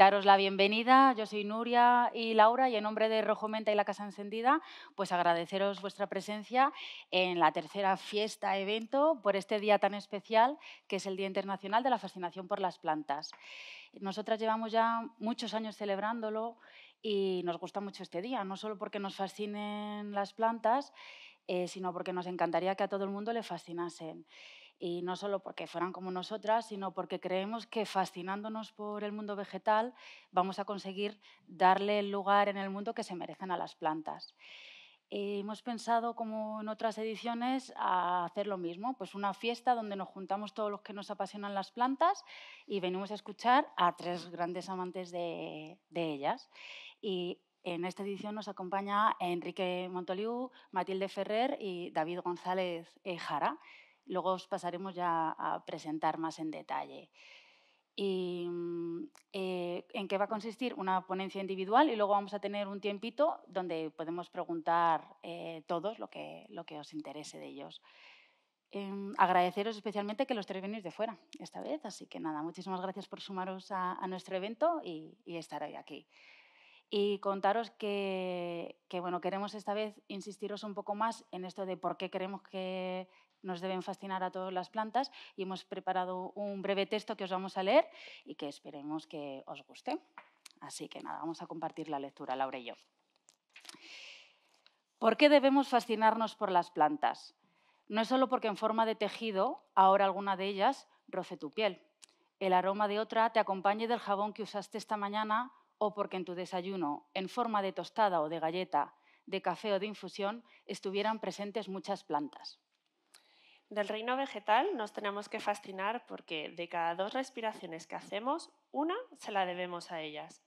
daros la bienvenida. Yo soy Nuria y Laura y en nombre de Rojo Menta y la Casa Encendida, pues agradeceros vuestra presencia en la tercera fiesta evento por este día tan especial que es el Día Internacional de la Fascinación por las Plantas. Nosotras llevamos ya muchos años celebrándolo y nos gusta mucho este día, no solo porque nos fascinen las plantas, eh, sino porque nos encantaría que a todo el mundo le fascinasen y no solo porque fueran como nosotras, sino porque creemos que fascinándonos por el mundo vegetal vamos a conseguir darle el lugar en el mundo que se merecen a las plantas. Eh, hemos pensado, como en otras ediciones, a hacer lo mismo, pues una fiesta donde nos juntamos todos los que nos apasionan las plantas y venimos a escuchar a tres grandes amantes de, de ellas. Y en esta edición nos acompaña Enrique Montoliu, Matilde Ferrer y David González eh, Jara. Luego os pasaremos ya a presentar más en detalle. Mm, eh, ¿En qué va a consistir? Una ponencia individual y luego vamos a tener un tiempito donde podemos preguntar eh, todos lo que, lo que os interese de ellos. Em, agradeceros especialmente que los tres venís de fuera esta vez, así que nada, muchísimas gracias por sumaros a, nuestro evento y, estar hoy aquí. Y contaros que, que, bueno, queremos esta vez insistiros un poco más en esto de por qué queremos que nos deben fascinar a todas las plantas y hemos preparado un breve texto que os vamos a leer y que esperemos que os guste. Así que nada, vamos a compartir la lectura, Laura y yo. ¿Por qué debemos fascinarnos por las plantas? No es solo porque en forma de tejido, ahora alguna de ellas roce tu piel, el aroma de otra te acompañe del jabón que usaste esta mañana o porque en tu desayuno, en forma de tostada o de galleta, de café o de infusión, estuvieran presentes muchas plantas. Del reino vegetal nos tenemos que fascinar porque de cada dos respiraciones que hacemos, una se la debemos a ellas.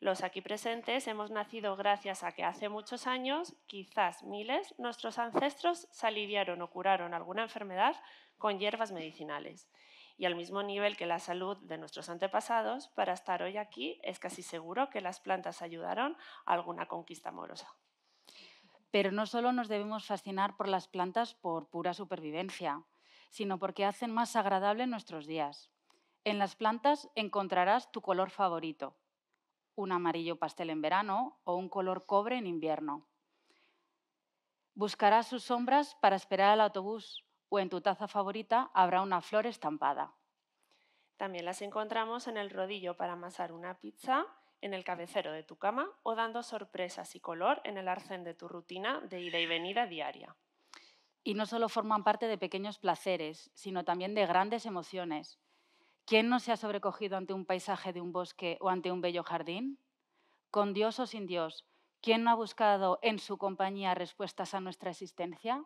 Los aquí presentes hemos nacido gracias a que hace muchos años, quizás miles, nuestros ancestros se o curaron alguna enfermedad con hierbas medicinales. Y al mismo nivel que la salud de nuestros antepasados, para estar hoy aquí es casi seguro que las plantas ayudaron a alguna conquista amorosa. Pero no solo nos debemos fascinar por las plantas por pura supervivencia, sino porque hacen más agradable nuestros días. En las plantas encontrarás tu color favorito, un amarillo pastel en verano o un color cobre en invierno. Buscarás sus sombras para esperar al autobús o en tu taza favorita habrá una flor estampada. También las encontramos en el rodillo para amasar una pizza en el cabecero de tu cama o dando sorpresas y color en el arcén de tu rutina de ida y venida diaria. Y no solo forman parte de pequeños placeres, sino también de grandes emociones. ¿Quién no se ha sobrecogido ante un paisaje de un bosque o ante un bello jardín? Con Dios o sin Dios, ¿quién no ha buscado en su compañía respuestas a nuestra existencia?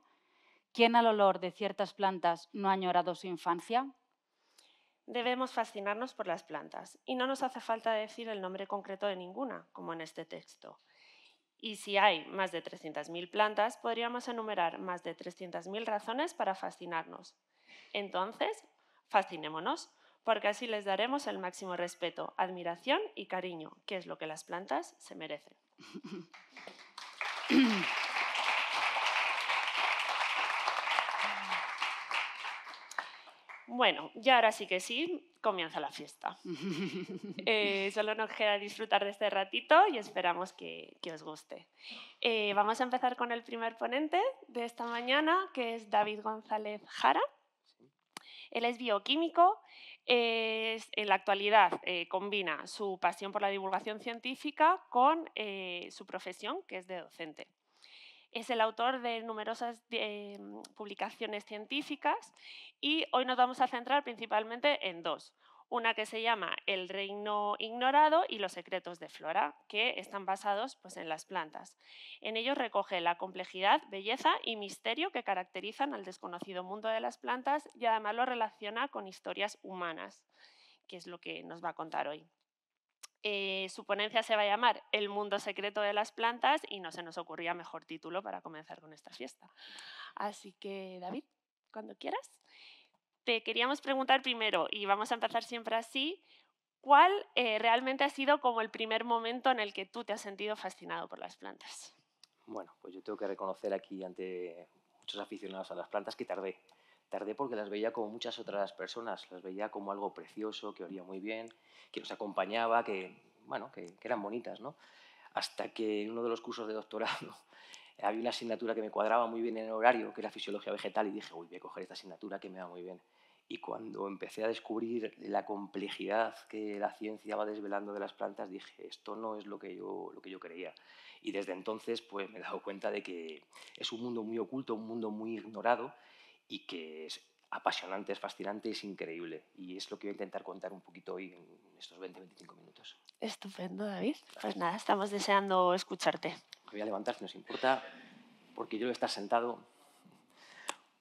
¿Quién al olor de ciertas plantas no ha añorado su infancia? debemos fascinarnos por las plantas y no nos hace falta decir el nombre concreto de ninguna, como en este texto. Y si hay más de 300.000 plantas, podríamos enumerar más de 300.000 razones para fascinarnos. Entonces, fascinémonos, porque así les daremos el máximo respeto, admiración y cariño, que es lo que las plantas se merecen. Bueno, ya ahora sí que sí, comienza la fiesta. Eh, solo nos queda disfrutar de este ratito y esperamos que, os guste. Eh, vamos a empezar con el primer ponente de esta mañana, que es David González Jara. Él es bioquímico, en la actualidad eh, combina su pasión por la divulgación científica con su profesión, que es de docente. Es el autor de numerosas em, publicaciones científicas y hoy nos vamos a centrar principalmente en dos. Una que se llama El reino ignorado y los secretos de flora, que están basados pues, en las plantas. En ellos recoge la complejidad, belleza y misterio que caracterizan al desconocido mundo de las plantas y además lo relaciona con historias humanas, que es lo que nos va a contar hoy. Eh, su ponencia se va a llamar El mundo secreto de las plantas y no se nos ocurría mejor título para comenzar con esta fiesta. Así que, David, cuando quieras. Te queríamos preguntar primero, y vamos a empezar siempre así, ¿cuál eh, realmente ha sido como el primer momento en el que tú te has sentido fascinado por las plantas? Bueno, pues yo tengo que reconocer aquí ante muchos aficionados a las plantas que tardé Tardé porque las veía como muchas otras personas, las veía como algo precioso, que olía muy bien, que nos acompañaba, que, bueno, que, eran bonitas, ¿no? Hasta que en uno de los cursos de doctorado había una asignatura que me cuadraba muy bien en el horario, que era fisiología vegetal, y dije, uy, voy a coger esta asignatura que me va muy bien. Y cuando empecé a descubrir la complejidad que la ciencia va desvelando de las plantas, dije, esto no es lo que yo, lo que yo creía. Y desde entonces pues, me he dado cuenta de que es un mundo muy oculto, un mundo muy ignorado y que es apasionante, es fascinante, es increíble. Y es lo que voy a intentar contar un poquito hoy en estos 20-25 minutos. Estupendo, David. Pues nada, estamos deseando escucharte. Me voy a levantar si nos importa, porque yo voy a estar sentado.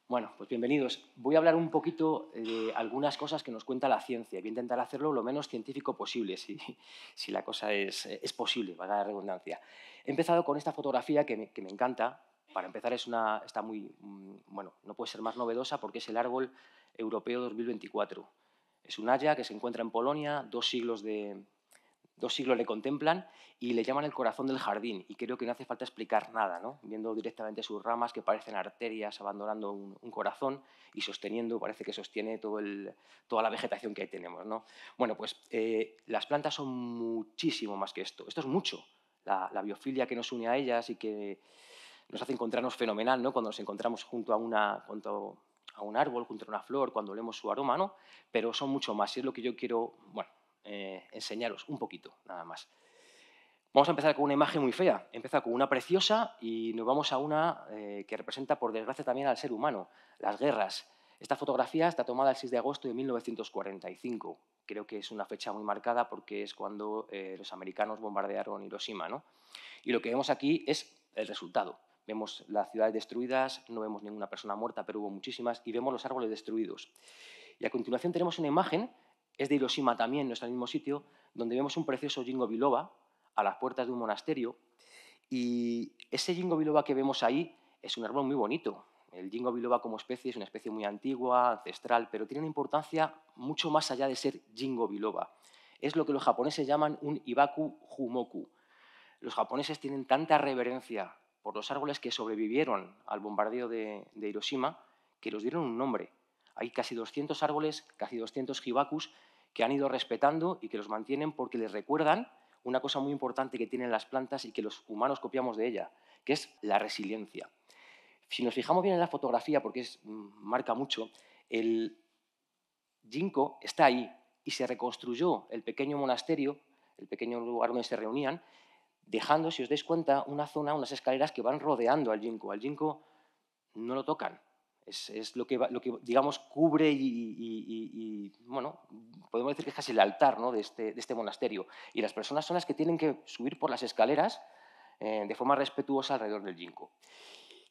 Bueno, pues bienvenidos. Voy a hablar un poquito eh, de algunas cosas que nos cuenta la ciencia. Voy a intentar hacerlo lo menos científico posible, si, si la cosa es, eh, es posible, valga la redundancia. He empezado con esta fotografía que que me encanta, para empezar, es una, está muy, mm, bueno, no puede ser más novedosa porque es el árbol europeo 2024. Es un haya que se encuentra en Polonia, dos siglos, de, dos siglos le contemplan y le llaman el corazón del jardín. Y creo que no hace falta explicar nada, ¿no? viendo directamente sus ramas que parecen arterias abandonando un, corazón y sosteniendo, parece que sostiene todo el, toda la vegetación que ahí tenemos. ¿no? Bueno, pues eh, las plantas son muchísimo más que esto. Esto es mucho. La, la biofilia que nos une a ellas y que nos hace encontrarnos fenomenal, ¿no? Cuando nos encontramos junto a, una, junto a un árbol, junto a una flor, cuando olemos su aroma, Pero son mucho más y es lo que yo quiero, bueno, eh, enseñaros un poquito, nada más. Vamos a empezar con una imagen muy fea. Empieza con una preciosa y nos vamos a una eh, que representa, por desgracia, también al ser humano, las guerras. Esta fotografía está tomada el 6 de agosto de 1945. Creo que es una fecha muy marcada porque es cuando eh, los americanos bombardearon Hiroshima. ¿no? Y lo que vemos aquí es el resultado. Vemos las ciudades destruidas, no vemos ninguna persona muerta, pero hubo muchísimas, y vemos los árboles destruidos. Y a continuación tenemos una imagen, es de Hiroshima también, no está en el mismo sitio, donde vemos un precioso Jingo Biloba a las puertas de un monasterio. Y ese Jingo Biloba que vemos ahí es un árbol muy bonito. El Jingo Biloba como especie es una especie muy antigua, ancestral, pero tiene una importancia mucho más allá de ser Jingo Biloba. Es lo que los japoneses llaman un Ibaku jumoku Los japoneses tienen tanta reverencia por los árboles que sobrevivieron al bombardeo de, Hiroshima, que los dieron un nombre. Hay casi 200 árboles, casi 200 hibakus, que han ido respetando y que los mantienen porque les recuerdan una cosa muy importante que tienen las plantas y que los humanos copiamos de ella, que es la resiliencia. Si nos fijamos bien en la fotografía, porque es, mm, marca mucho, el ginkgo está ahí y se reconstruyó el pequeño monasterio, el pequeño lugar donde se reunían, dejando, si os dais cuenta, una zona, unas escaleras que van rodeando al Jinko. Al Jinko no lo tocan. Es, es lo, que, lo que, digamos, cubre y, bueno, podemos decir que es casi el altar ¿no? de, este, de, este, monasterio. Y las personas son las que tienen que subir por las escaleras eh, de forma respetuosa alrededor del Jinko.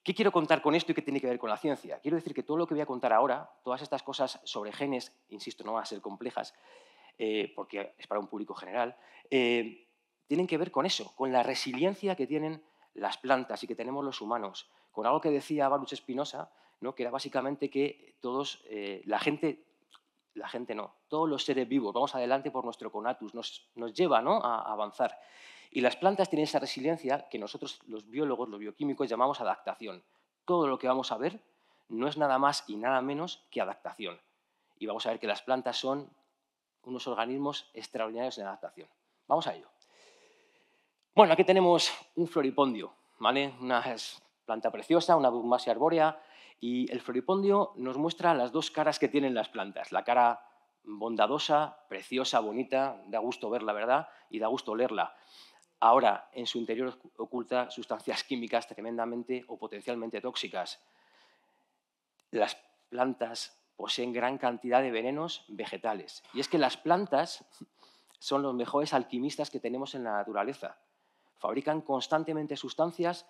¿Qué quiero contar con esto y qué tiene que ver con la ciencia? Quiero decir que todo lo que voy a contar ahora, todas estas cosas sobre genes, insisto, no van a ser complejas, eh, porque es para un público general, eh, tienen que ver con eso, con la resiliencia que tienen las plantas y que tenemos los humanos, con algo que decía Baruch Espinosa, ¿no? que era básicamente que todos, eh, la gente, la gente no, todos los seres vivos, vamos adelante por nuestro conatus, nos, lleva a, a avanzar. Y las plantas tienen esa resiliencia que nosotros, los biólogos, los bioquímicos, llamamos adaptación. Todo lo que vamos a ver no es nada más y nada menos que adaptación. Y vamos a ver que las plantas son unos organismos extraordinarios en adaptación. Vamos a ello. Bueno, aquí tenemos un floripondio, ¿vale? Una planta preciosa, una bugmasia arbórea, y el floripondio nos muestra las dos caras que tienen las plantas, la cara bondadosa, preciosa, bonita, da gusto verla, ¿verdad? Y da gusto olerla. Ahora, en su interior oculta sustancias químicas tremendamente o potencialmente tóxicas. Las plantas poseen gran cantidad de venenos vegetales. Y es que las plantas son los mejores alquimistas que tenemos en la naturaleza fabrican constantemente sustancias,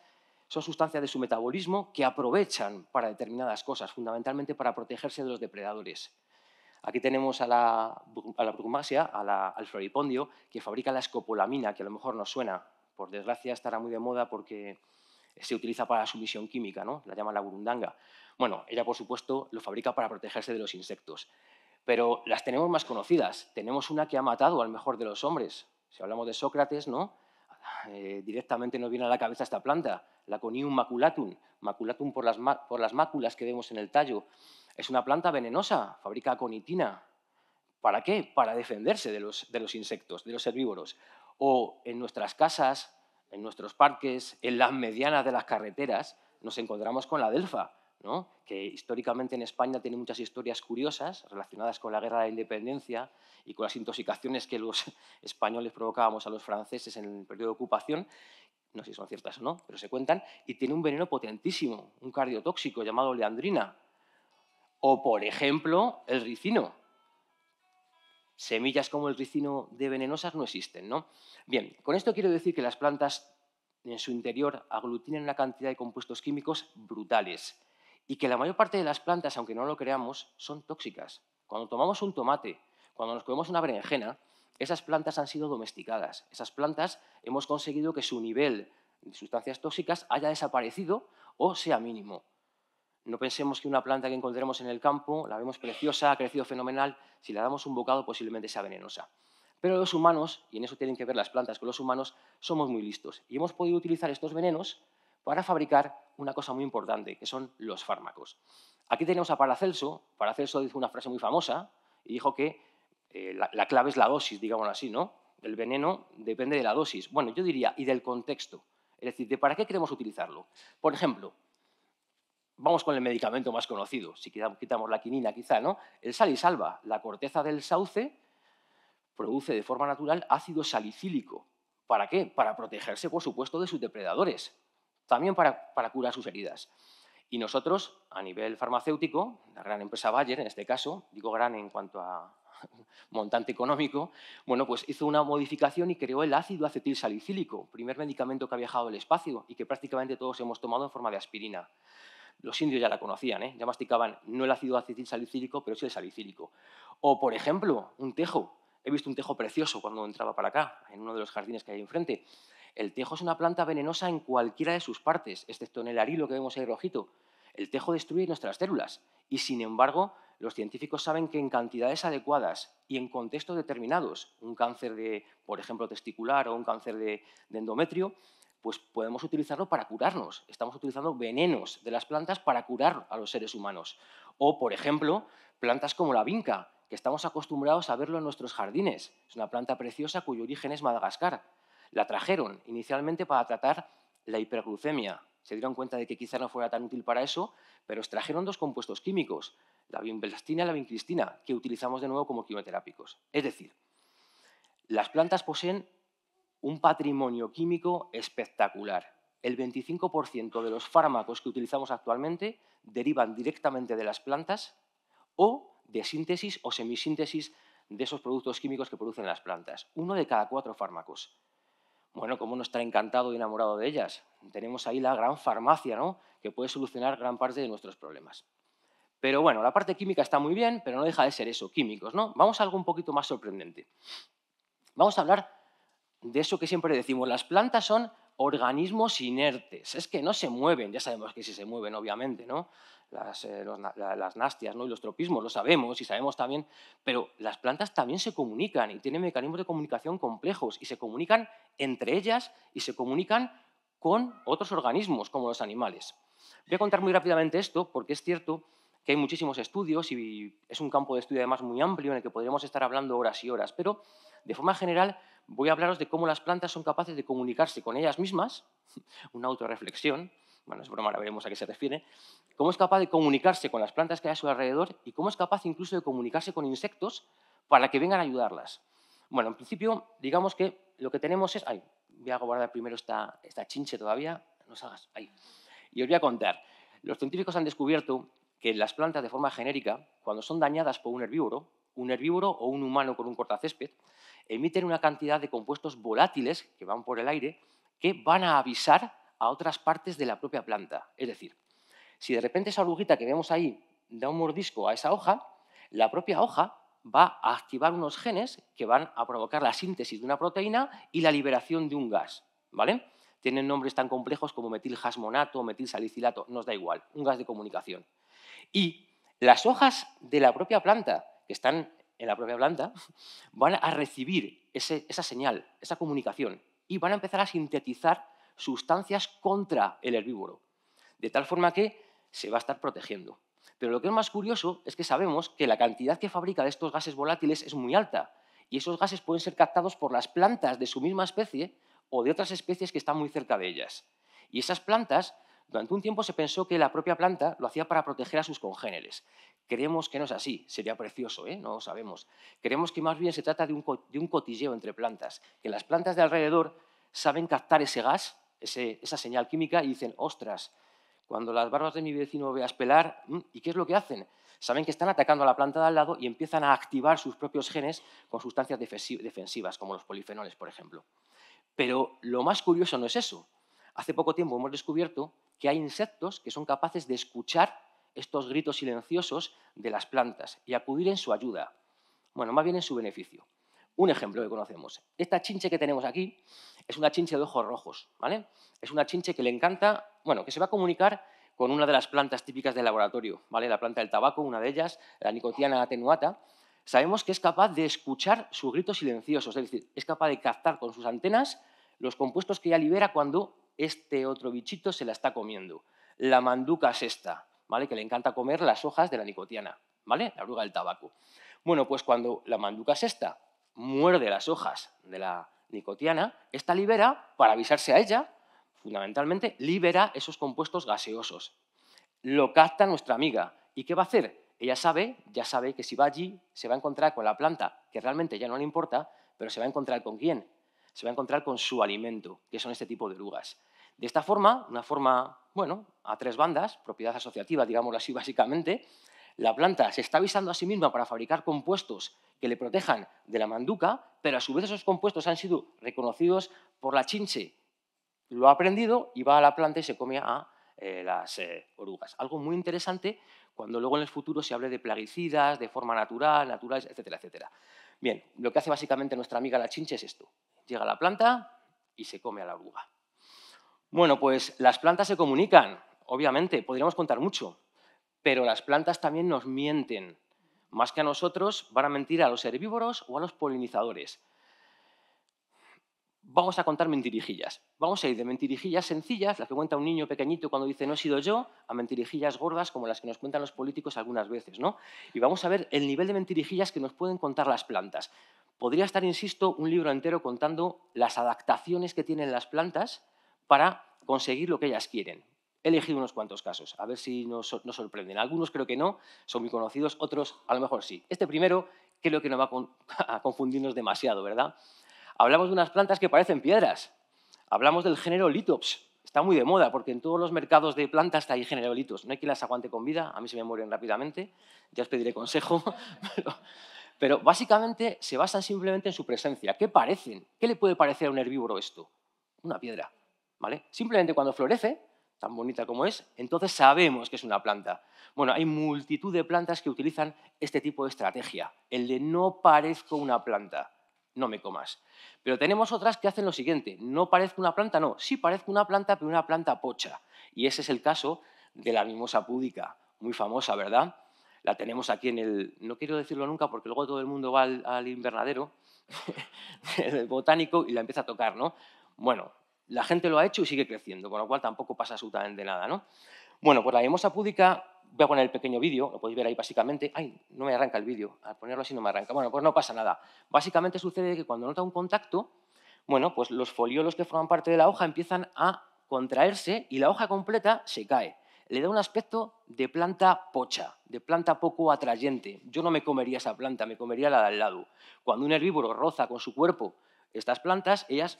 son sustancias de su metabolismo que aprovechan para determinadas cosas, fundamentalmente para protegerse de los depredadores. Aquí tenemos a la, a al floripondio, que fabrica la escopolamina, que a lo mejor no suena. Por desgracia estará muy de moda porque se utiliza para su misión química, ¿no? la llama la burundanga. Bueno, ella por supuesto lo fabrica para protegerse de los insectos. Pero las tenemos más conocidas. Tenemos una que ha matado al mejor de los hombres. Si hablamos de Sócrates, ¿no? Eh, directamente nos viene a la cabeza esta planta, la Conium maculatum, maculatum por las, por las máculas que vemos en el tallo. Es una planta venenosa, fabrica aconitina. ¿Para qué? Para defenderse de los, de los insectos, de los herbívoros. O en nuestras casas, en nuestros parques, en las medianas de las carreteras, nos encontramos con la delfa, que históricamente en España tiene muchas historias curiosas relacionadas con la guerra de la independencia y con las intoxicaciones que los españoles provocábamos a los franceses en el periodo de ocupación, no sé si son ciertas o no, pero se cuentan, y tiene un veneno potentísimo, un cardiotóxico llamado leandrina, o por ejemplo el ricino. Semillas como el ricino de venenosas no existen, Bien, con esto quiero decir que las plantas en su interior aglutinan una cantidad de compuestos químicos brutales y que la mayor parte de las plantas, aunque no lo creamos, son tóxicas. Cuando tomamos un tomate, cuando nos comemos una berenjena, esas plantas han sido domesticadas. Esas plantas hemos conseguido que su nivel de sustancias tóxicas haya desaparecido o sea mínimo. No pensemos que una planta que encontremos en el campo, la vemos preciosa, ha crecido fenomenal, si la damos un bocado posiblemente sea venenosa. Pero los humanos, y en eso tienen que ver las plantas con los humanos, somos muy listos y hemos podido utilizar estos venenos para fabricar una cosa muy importante, que son los fármacos. Aquí tenemos a Paracelso. Paracelso dice una frase muy famosa y dijo que eh, la, clave es la dosis, digamos así, ¿no? El veneno depende de la dosis. Bueno, yo diría, y del contexto. Es decir, de para qué queremos utilizarlo. Por ejemplo, vamos con el medicamento más conocido, si quitamos la quinina quizá, ¿no? El salisalva, la corteza del sauce, produce de forma natural ácido salicílico. ¿Para qué? Para protegerse, por supuesto, de sus depredadores también para, curar sus heridas. Y nosotros, a nivel farmacéutico, la gran empresa Bayer en este caso, digo gran en cuanto a montante económico, bueno, pues hizo una modificación y creó el ácido acetil salicílico, primer medicamento que ha viajado al espacio y que prácticamente todos hemos tomado en forma de aspirina. Los indios ya la conocían, ¿eh? ya masticaban no el ácido acetil salicílico, pero sí el salicílico. O, por ejemplo, un tejo. He visto un tejo precioso cuando entraba para acá, en uno de los jardines que hay enfrente. El tejo es una planta venenosa en cualquiera de sus partes, excepto en el arilo que vemos ahí rojito. El tejo destruye nuestras células y, sin embargo, los científicos saben que en cantidades adecuadas y en contextos determinados, un cáncer de, por ejemplo, testicular o un cáncer de, de endometrio, pues podemos utilizarlo para curarnos. Estamos utilizando venenos de las plantas para curar a los seres humanos. O, por ejemplo, plantas como la vinca, que estamos acostumbrados a verlo en nuestros jardines. Es una planta preciosa cuyo origen es Madagascar. La trajeron inicialmente para tratar la hiperglucemia. Se dieron cuenta de que quizá no fuera tan útil para eso, pero trajeron dos compuestos químicos, la vinbelastina y la vincristina, que utilizamos de nuevo como quimioterápicos. Es decir, las plantas poseen un patrimonio químico espectacular. El 25% de los fármacos que utilizamos actualmente derivan directamente de las plantas o de síntesis o semisíntesis de esos productos químicos que producen las plantas. Uno de cada cuatro fármacos bueno, como no estar encantado y enamorado de ellas. Tenemos ahí la gran farmacia, ¿no? Que puede solucionar gran parte de nuestros problemas. Pero bueno, la parte química está muy bien, pero no deja de ser eso, químicos, ¿no? Vamos a algo un poquito más sorprendente. Vamos a hablar de eso que siempre decimos, las plantas son organismos inertes. Es que no se mueven, ya sabemos que sí se mueven, obviamente, ¿no? Las, eh, nástias nastias ¿no? y los tropismos, lo sabemos y sabemos también, pero las plantas también se comunican y tienen mecanismos de comunicación complejos y se comunican entre ellas y se comunican con otros organismos como los animales. Voy a contar muy rápidamente esto porque es cierto que hay muchísimos estudios y es un campo de estudio además muy amplio en el que podríamos estar hablando horas y horas, pero de forma general voy a hablaros de cómo las plantas son capaces de comunicarse con ellas mismas, una autorreflexión, bueno, es broma, ahora veremos a qué se refiere, cómo es capaz de comunicarse con las plantas que hay a su alrededor y cómo es capaz incluso de comunicarse con insectos para que vengan a ayudarlas. Bueno, en principio, digamos que lo que tenemos es... Ay, voy a guardar primero esta, esta chinche todavía, no salgas, ahí. Y os voy a contar. Los científicos han descubierto que las plantas de forma genérica, cuando son dañadas por un herbívoro, un herbívoro o un humano con un cortacésped, emiten una cantidad de compuestos volátiles que van por el aire que van a avisar a otras partes de la propia planta. Es decir, si de repente esa oruguita que vemos ahí da un mordisco a esa hoja, la propia hoja va a activar unos genes que van a provocar la síntesis de una proteína y la liberación de un gas. ¿vale? Tienen nombres tan complejos como metilhasmonato, metilsalicilato, nos da igual, un gas de comunicación. Y las hojas de la propia planta, que están en la propia planta, van a recibir esa señal, esa comunicación, y van a empezar a sintetizar sustancias contra el herbívoro, de tal forma que se va a estar protegiendo. Pero lo que es más curioso es que sabemos que la cantidad que fabrica de estos gases volátiles es muy alta, y esos gases pueden ser captados por las plantas de su misma especie o de otras especies que están muy cerca de ellas. Y esas plantas durante un tiempo se pensó que la propia planta lo hacía para proteger a sus congéneres. Creemos que no es así, sería precioso, ¿eh? no lo sabemos. Creemos que más bien se trata de un, cotilleo entre plantas, que las plantas de alrededor saben captar ese gas, esa señal química, y dicen, ostras, cuando las barbas de mi vecino veas pelar, mm, ¿y qué es lo que hacen? Saben que están atacando a la planta de al lado y empiezan a activar sus propios genes con sustancias defensivas, como los polifenoles, por ejemplo. Pero lo más curioso no es eso. Hace poco tiempo hemos descubierto que hay insectos que son capaces de escuchar estos gritos silenciosos de las plantas y acudir en su ayuda. Bueno, más bien en su beneficio. Un ejemplo que conocemos. Esta chinche que tenemos aquí es una chinche de ojos rojos, ¿vale? Es una chinche que le encanta, bueno, que se va a comunicar con una de las plantas típicas del laboratorio, ¿vale? La planta del tabaco, una de ellas, la nicotiana atenuata. Sabemos que es capaz de escuchar sus gritos silenciosos, es decir, es capaz de captar con sus antenas los compuestos que ella libera cuando este otro bichito se la está comiendo. La manduca es ¿vale? que le encanta comer las hojas de la nicotiana, ¿vale? la oruga del tabaco. Bueno, pues cuando la manduca sexta muerde las hojas de la nicotiana, esta libera, para avisarse a ella, fundamentalmente, libera esos compuestos gaseosos. Lo capta nuestra amiga. ¿Y qué va a hacer? Ella sabe, ya sabe que si va allí, se va a encontrar con la planta, que realmente ya no le importa, pero se va a encontrar con quién? Se va a encontrar con su alimento, que son este tipo de orugas. De esta forma, una forma, bueno, a tres bandas, propiedad asociativa, digámoslo así básicamente, la planta se está avisando a sí misma para fabricar compuestos que le protejan de la manduca, pero a su vez esos compuestos han sido reconocidos por la chinche. Lo ha aprendido y va a la planta y se come a eh, las eh, orugas. Algo muy interesante cuando luego en el futuro se hable de plaguicidas, de forma natural, naturales, etcétera, etcétera. Bien, lo que hace básicamente nuestra amiga la chinche es esto. Llega a la planta y se come a la oruga. Bueno, pues las plantas se comunican, obviamente, podríamos contar mucho, pero las plantas también nos mienten. Más que a nosotros, van a mentir a los herbívoros o a los polinizadores. Vamos a contar mentirijillas. Vamos a ir de mentirijillas sencillas, las que cuenta un niño pequeñito cuando dice no he sido yo, a mentirijillas gordas como las que nos cuentan los políticos algunas veces. ¿no? Y vamos a ver el nivel de mentirijillas que nos pueden contar las plantas. Podría estar, insisto, un libro entero contando las adaptaciones que tienen las plantas para conseguir lo que ellas quieren. He elegido unos cuantos casos, a ver si nos, sorprenden. Algunos creo que no, son muy conocidos, otros a lo mejor sí. Este primero creo que no va a confundirnos demasiado, ¿verdad? Hablamos de unas plantas que parecen piedras. Hablamos del género Litops. Está muy de moda porque en todos los mercados de plantas está ahí género Litops. No hay quien las aguante con vida, a mí se me mueren rápidamente, ya os pediré consejo. pero básicamente se basan simplemente en su presencia. ¿Qué parecen? ¿Qué le puede parecer a un herbívoro esto? Una piedra. Simplemente cuando florece, tan bonita como es, entonces sabemos que es una planta. Bueno, hay multitud de plantas que utilizan este tipo de estrategia, el de no parezco una planta, no me comas. Pero tenemos otras que hacen lo siguiente, no parezco una planta, no, sí parezco una planta, pero una planta pocha. Y ese es el caso de la mimosa púdica, muy famosa, ¿verdad? La tenemos aquí en el, no quiero decirlo nunca porque luego todo el mundo va al, invernadero, el botánico, y la empieza a tocar, ¿no? Bueno, la gente lo ha hecho y sigue creciendo, con lo cual tampoco pasa absolutamente nada. ¿no? Bueno, pues la mimosa púdica, voy a poner el pequeño vídeo, lo podéis ver ahí básicamente. Ay, no me arranca el vídeo, al ponerlo así no me arranca. Bueno, pues no pasa nada. Básicamente sucede que cuando nota un contacto, bueno, pues los foliolos que forman parte de la hoja empiezan a contraerse y la hoja completa se cae. Le da un aspecto de planta pocha, de planta poco atrayente. Yo no me comería esa planta, me comería la de al lado. Cuando un herbívoro roza con su cuerpo estas plantas, ellas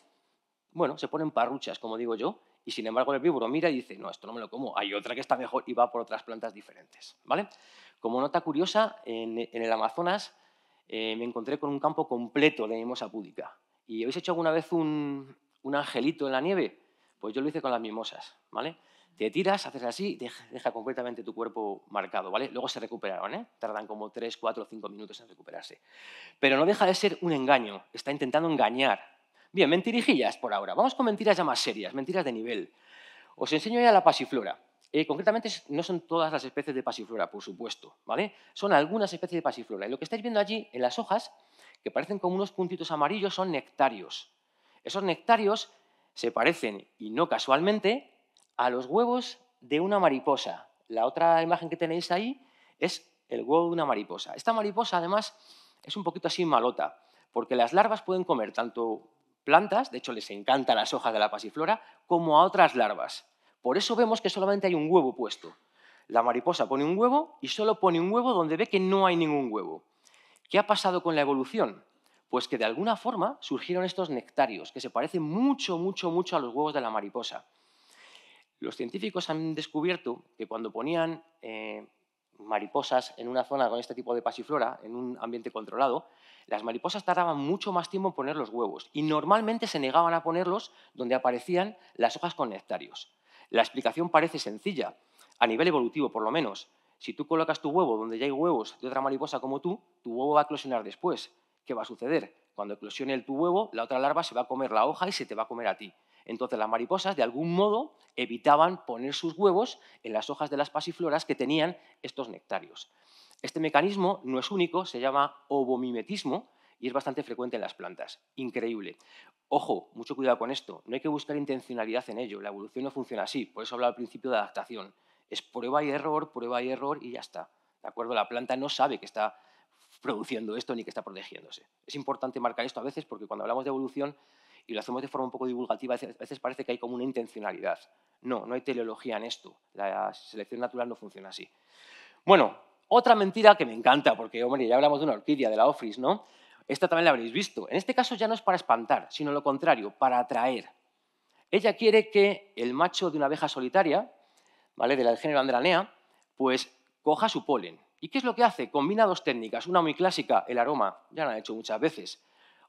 bueno, se ponen parruchas, como digo yo, y sin embargo el herbívoro mira y dice, no, esto no me lo como, hay otra que está mejor y va por otras plantas diferentes. ¿vale? Como nota curiosa, en, el Amazonas eh, me encontré con un campo completo de mimosa púdica. ¿Y habéis hecho alguna vez un, angelito en la nieve? Pues yo lo hice con las mimosas, ¿vale? Te tiras, haces así deja, completamente tu cuerpo marcado, ¿vale? Luego se recuperaron, ¿eh? Tardan como 3, 4, 5 minutos en recuperarse. Pero no deja de ser un engaño, está intentando engañar Bien, mentirijillas por ahora. Vamos con mentiras ya más serias, mentiras de nivel. Os enseño ya la pasiflora. Eh, concretamente no son todas las especies de pasiflora, por supuesto, ¿vale? Son algunas especies de pasiflora. Y lo que estáis viendo allí en las hojas, que parecen como unos puntitos amarillos, son nectarios. Esos nectarios se parecen, y no casualmente, a los huevos de una mariposa. La otra imagen que tenéis ahí es el huevo de una mariposa. Esta mariposa, además, es un poquito así malota, porque las larvas pueden comer tanto plantas, de hecho les encanta las hojas de la pasiflora, como a otras larvas. Por eso vemos que solamente hay un huevo puesto. La mariposa pone un huevo y solo pone un huevo donde ve que no hay ningún huevo. ¿Qué ha pasado con la evolución? Pues que de alguna forma surgieron estos nectarios, que se parecen mucho, mucho, mucho a los huevos de la mariposa. Los científicos han descubierto que cuando ponían eh, mariposas en una zona con este tipo de pasiflora, en un ambiente controlado, las mariposas tardaban mucho más tiempo en poner los huevos y normalmente se negaban a ponerlos donde aparecían las hojas con nectarios. La explicación parece sencilla, a nivel evolutivo por lo menos. Si tú colocas tu huevo donde ya hay huevos de otra mariposa como tú, tu huevo va a eclosionar después. ¿Qué va a suceder? Cuando eclosione el tu huevo, la otra larva se va a comer la hoja y se te va a comer a ti. Entonces las mariposas, de algún modo, evitaban poner sus huevos en las hojas de las pasifloras que tenían estos nectarios. Este mecanismo no es único, se llama ovomimetismo y es bastante frecuente en las plantas. Increíble. Ojo, mucho cuidado con esto, no hay que buscar intencionalidad en ello, la evolución no funciona así, por eso hablaba al principio de adaptación. Es prueba y error, prueba y error y ya está. ¿De acuerdo? La planta no sabe que está produciendo esto ni que está protegiéndose. Es importante marcar esto a veces porque cuando hablamos de evolución y lo hacemos de forma un poco divulgativa, a veces parece que hay como una intencionalidad. No, no hay teleología en esto. La selección natural no funciona así. Bueno, otra mentira que me encanta, porque, hombre, ya hablamos de una orquídea, de la ofris, ¿no? Esta también la habréis visto. En este caso ya no es para espantar, sino lo contrario, para atraer. Ella quiere que el macho de una abeja solitaria, ¿vale? del género Andranea, pues coja su polen. ¿Y qué es lo que hace? Combina dos técnicas, una muy clásica, el aroma, ya la han hecho muchas veces,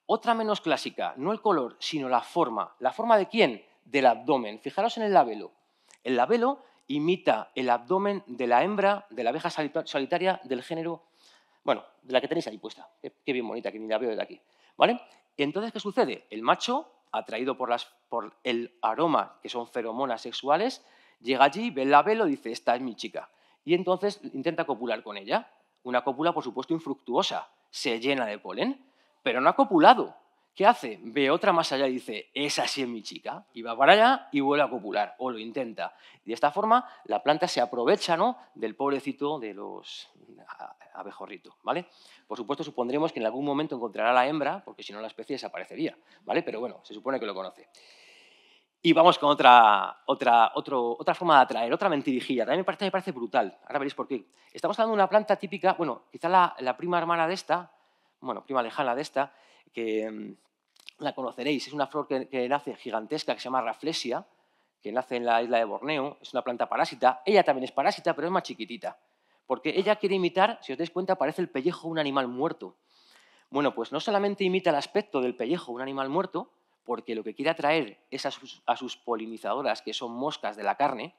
otra menos clásica, no el color, sino la forma. ¿La forma de quién? Del abdomen. Fijaros en el labelo. El labelo imita el abdomen de la hembra, de la abeja solitaria del género, bueno, de la que tenéis ahí puesta. Qué, bien bonita, que ni la veo de aquí. ¿Vale? Entonces, ¿qué sucede? El macho, atraído por, el aroma, que son feromonas sexuales, llega allí, ve el labelo, dice, esta es mi chica. Y entonces intenta copular con ella. Una copula, por supuesto, infructuosa. Se llena de polen pero no ha copulado. ¿Qué hace? Ve otra más allá y dice, esa sí es mi chica, y va para allá y vuelve a copular, o lo intenta. de esta forma la planta se aprovecha ¿no? del pobrecito de los abejorritos, ¿vale? Por supuesto supondremos que en algún momento encontrará la hembra, porque si no la especie desaparecería, ¿vale? Pero bueno, se supone que lo conoce. Y vamos con otra, otra, otra forma de atraer, otra mentirijilla. También me parece, parece brutal. Ahora veréis por qué. Estamos hablando de una planta típica, bueno, quizá la prima hermana de esta, bueno, prima lejana de esta, que mm, la conoceréis, es una flor que, nace gigantesca, que se llama Raflesia, que nace en la isla de Borneo, es una planta parásita, ella también es parásita, pero es más chiquitita, porque ella quiere imitar, si os dais cuenta, parece el pellejo de un animal muerto. Bueno, pues no solamente imita el aspecto del pellejo de un animal muerto, porque lo que quiere atraer es a sus polinizadoras, que son moscas de la carne,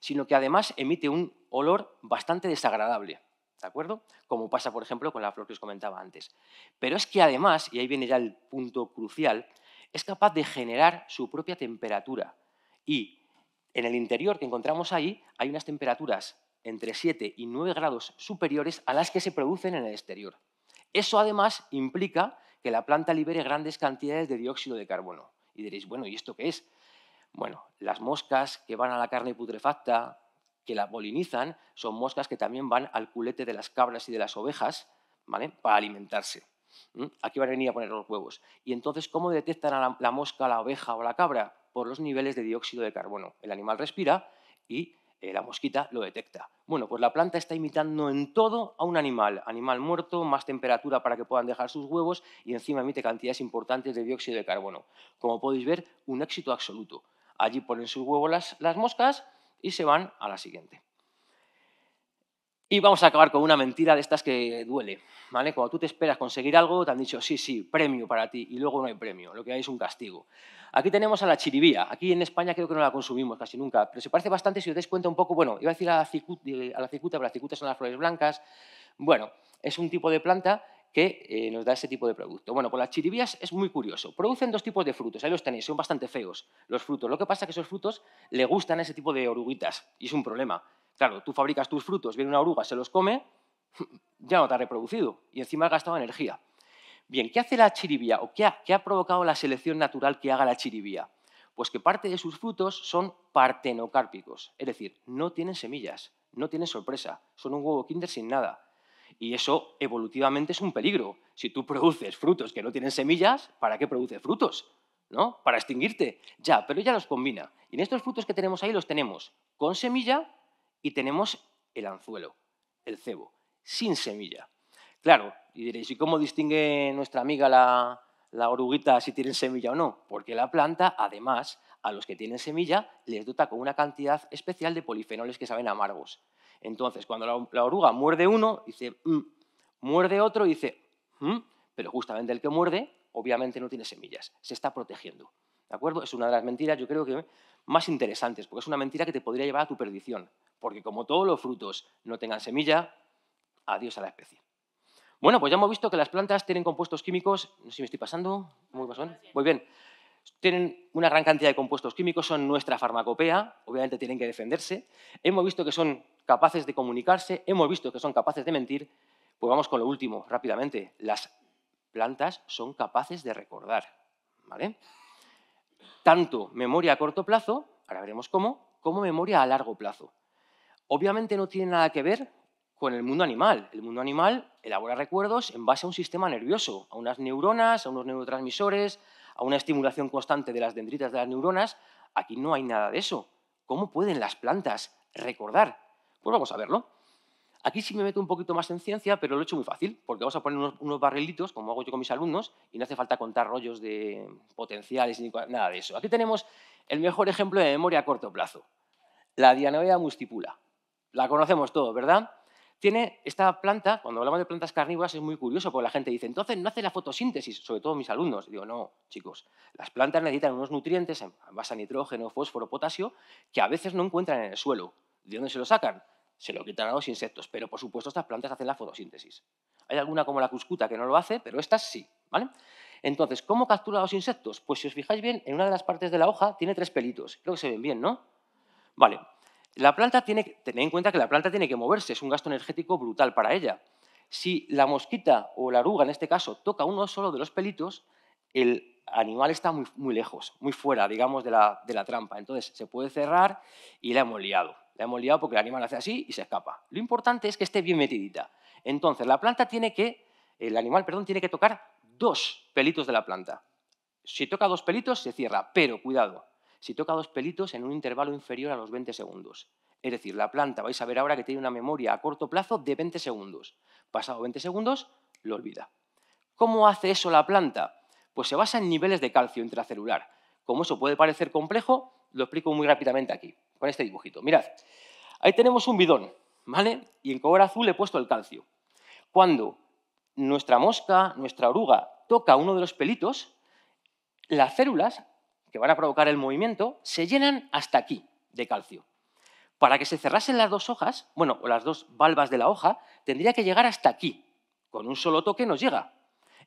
sino que además emite un olor bastante desagradable. ¿De acuerdo? Como pasa, por ejemplo, con la flor que os comentaba antes. Pero es que además, y ahí viene ya el punto crucial, es capaz de generar su propia temperatura. Y en el interior que encontramos ahí hay unas temperaturas entre 7 y 9 grados superiores a las que se producen en el exterior. Eso además implica que la planta libere grandes cantidades de dióxido de carbono. Y diréis, bueno, ¿y esto qué es? Bueno, las moscas que van a la carne putrefacta, que la polinizan son moscas que también van al culete de las cabras y de las ovejas para alimentarse. Aquí van a venir a poner los huevos. ¿Y entonces cómo detectan la, mosca, la oveja o la cabra? Por los niveles de dióxido de carbono. El animal respira y eh, la mosquita lo detecta. Bueno, pues la planta está imitando en todo a un animal. Animal muerto, más temperatura para que puedan dejar sus huevos y encima emite cantidades importantes de dióxido de carbono. Como podéis ver, un éxito absoluto. Allí ponen sus huevos las moscas y se van a la siguiente. Y vamos a acabar con una mentira de estas que duele. ¿vale? Cuando tú te esperas conseguir algo, te han dicho, sí, sí, premio para ti, y luego no hay premio, lo que hay es un castigo. Aquí tenemos a la chiribía. Aquí en España creo que no la consumimos casi nunca, pero se parece bastante, si os dais cuenta un poco, bueno, iba a decir a la cicuta, a la cicuta pero las cicutas son las flores blancas. Bueno, es un tipo de planta que eh, nos da ese tipo de producto. Bueno, con las chiribías es muy curioso. Producen dos tipos de frutos, ahí los tenéis, son bastante feos los frutos. Lo que pasa es que esos frutos le gustan a ese tipo de oruguitas y es un problema. Claro, tú fabricas tus frutos, viene una oruga, se los come, ya no te ha reproducido y encima has gastado energía. Bien, ¿qué hace la chiribía o qué ha, qué ha provocado la selección natural que haga la chiribía? Pues que parte de sus frutos son partenocárpicos, es decir, no tienen semillas, no tienen sorpresa, son un huevo kinder sin nada y eso evolutivamente es un peligro. Si tú produces frutos que no tienen semillas, ¿para qué produce frutos? ¿No? Para extinguirte. Ya, pero ella los combina. Y en estos frutos que tenemos ahí los tenemos con semilla y tenemos el anzuelo, el cebo, sin semilla. Claro, y diréis, ¿y cómo distingue nuestra amiga la, la oruguita si tienen semilla o no? Porque la planta, además, a los que tienen semilla les dota con una cantidad especial de polifenoles que saben amargos. Entonces, cuando la, oruga muerde uno, dice, mm", muerde otro, dice, mm", pero justamente el que muerde, obviamente no tiene semillas, se está protegiendo. ¿De acuerdo? Es una de las mentiras, yo creo que más interesantes, porque es una mentira que te podría llevar a tu perdición, porque como todos los frutos no tengan semilla, adiós a la especie. Bueno, pues ya hemos visto que las plantas tienen compuestos químicos, no sé si me estoy pasando, muy, muy bien, tienen una gran cantidad de compuestos químicos, son nuestra farmacopea, obviamente tienen que defenderse. Hemos visto que son capaces de comunicarse, hemos visto que son capaces de mentir, pues vamos con lo último, rápidamente. Las plantas son capaces de recordar. ¿vale? Tanto memoria a corto plazo, ahora veremos cómo, como memoria a largo plazo. Obviamente no tiene nada que ver con el mundo animal. El mundo animal elabora recuerdos en base a un sistema nervioso, a unas neuronas, a unos neurotransmisores, a una estimulación constante de las dendritas de las neuronas. Aquí no hay nada de eso. ¿Cómo pueden las plantas recordar? Pues vamos a verlo. Aquí sí me meto un poquito más en ciencia, pero lo he hecho muy fácil, porque vamos a poner unos, barrilitos, como hago yo con mis alumnos, y no hace falta contar rollos de potenciales ni nada de eso. Aquí tenemos el mejor ejemplo de memoria a corto plazo, la dianoea mustipula. La conocemos todos, ¿verdad? Tiene esta planta, cuando hablamos de plantas carnívoras es muy curioso porque la gente dice, entonces no hace la fotosíntesis, sobre todo mis alumnos. digo, no, chicos, las plantas necesitan unos nutrientes en base a nitrógeno, fósforo, potasio, que a veces no encuentran en el suelo. ¿De dónde se lo sacan? se lo quitan a los insectos, pero por supuesto estas plantas hacen la fotosíntesis. Hay alguna como la cuscuta que no lo hace, pero estas sí, ¿vale? Entonces, ¿cómo captura los insectos? Pues si os fijáis bien, en una de las partes de la hoja tiene tres pelitos. Creo que se ven bien, ¿no? Vale. La planta tiene, tened en cuenta que la planta tiene que moverse, es un gasto energético brutal para ella. Si la mosquita o la aruga en este caso, toca uno solo de los pelitos, el animal está muy, muy lejos, muy fuera, digamos, de la, de la trampa. Entonces, se puede cerrar y la hemos liado. La hemos liado porque el animal hace así y se escapa. Lo importante es que esté bien metidita. Entonces, la planta tiene que, el animal, perdón, tiene que tocar dos pelitos de la planta. Si toca dos pelitos, se cierra, pero cuidado, si toca dos pelitos en un intervalo inferior a los 20 segundos. Es decir, la planta, vais a ver ahora que tiene una memoria a corto plazo de 20 segundos. Pasado 20 segundos, lo olvida. ¿Cómo hace eso la planta? Pues se basa en niveles de calcio intracelular. Como eso puede parecer complejo, lo explico muy rápidamente aquí con este dibujito. Mirad, ahí tenemos un bidón, ¿vale? Y en color azul he puesto el calcio. Cuando nuestra mosca, nuestra oruga, toca uno de los pelitos, las células que van a provocar el movimiento se llenan hasta aquí de calcio. Para que se cerrasen las dos hojas, bueno, o las dos valvas de la hoja, tendría que llegar hasta aquí. Con un solo toque nos llega.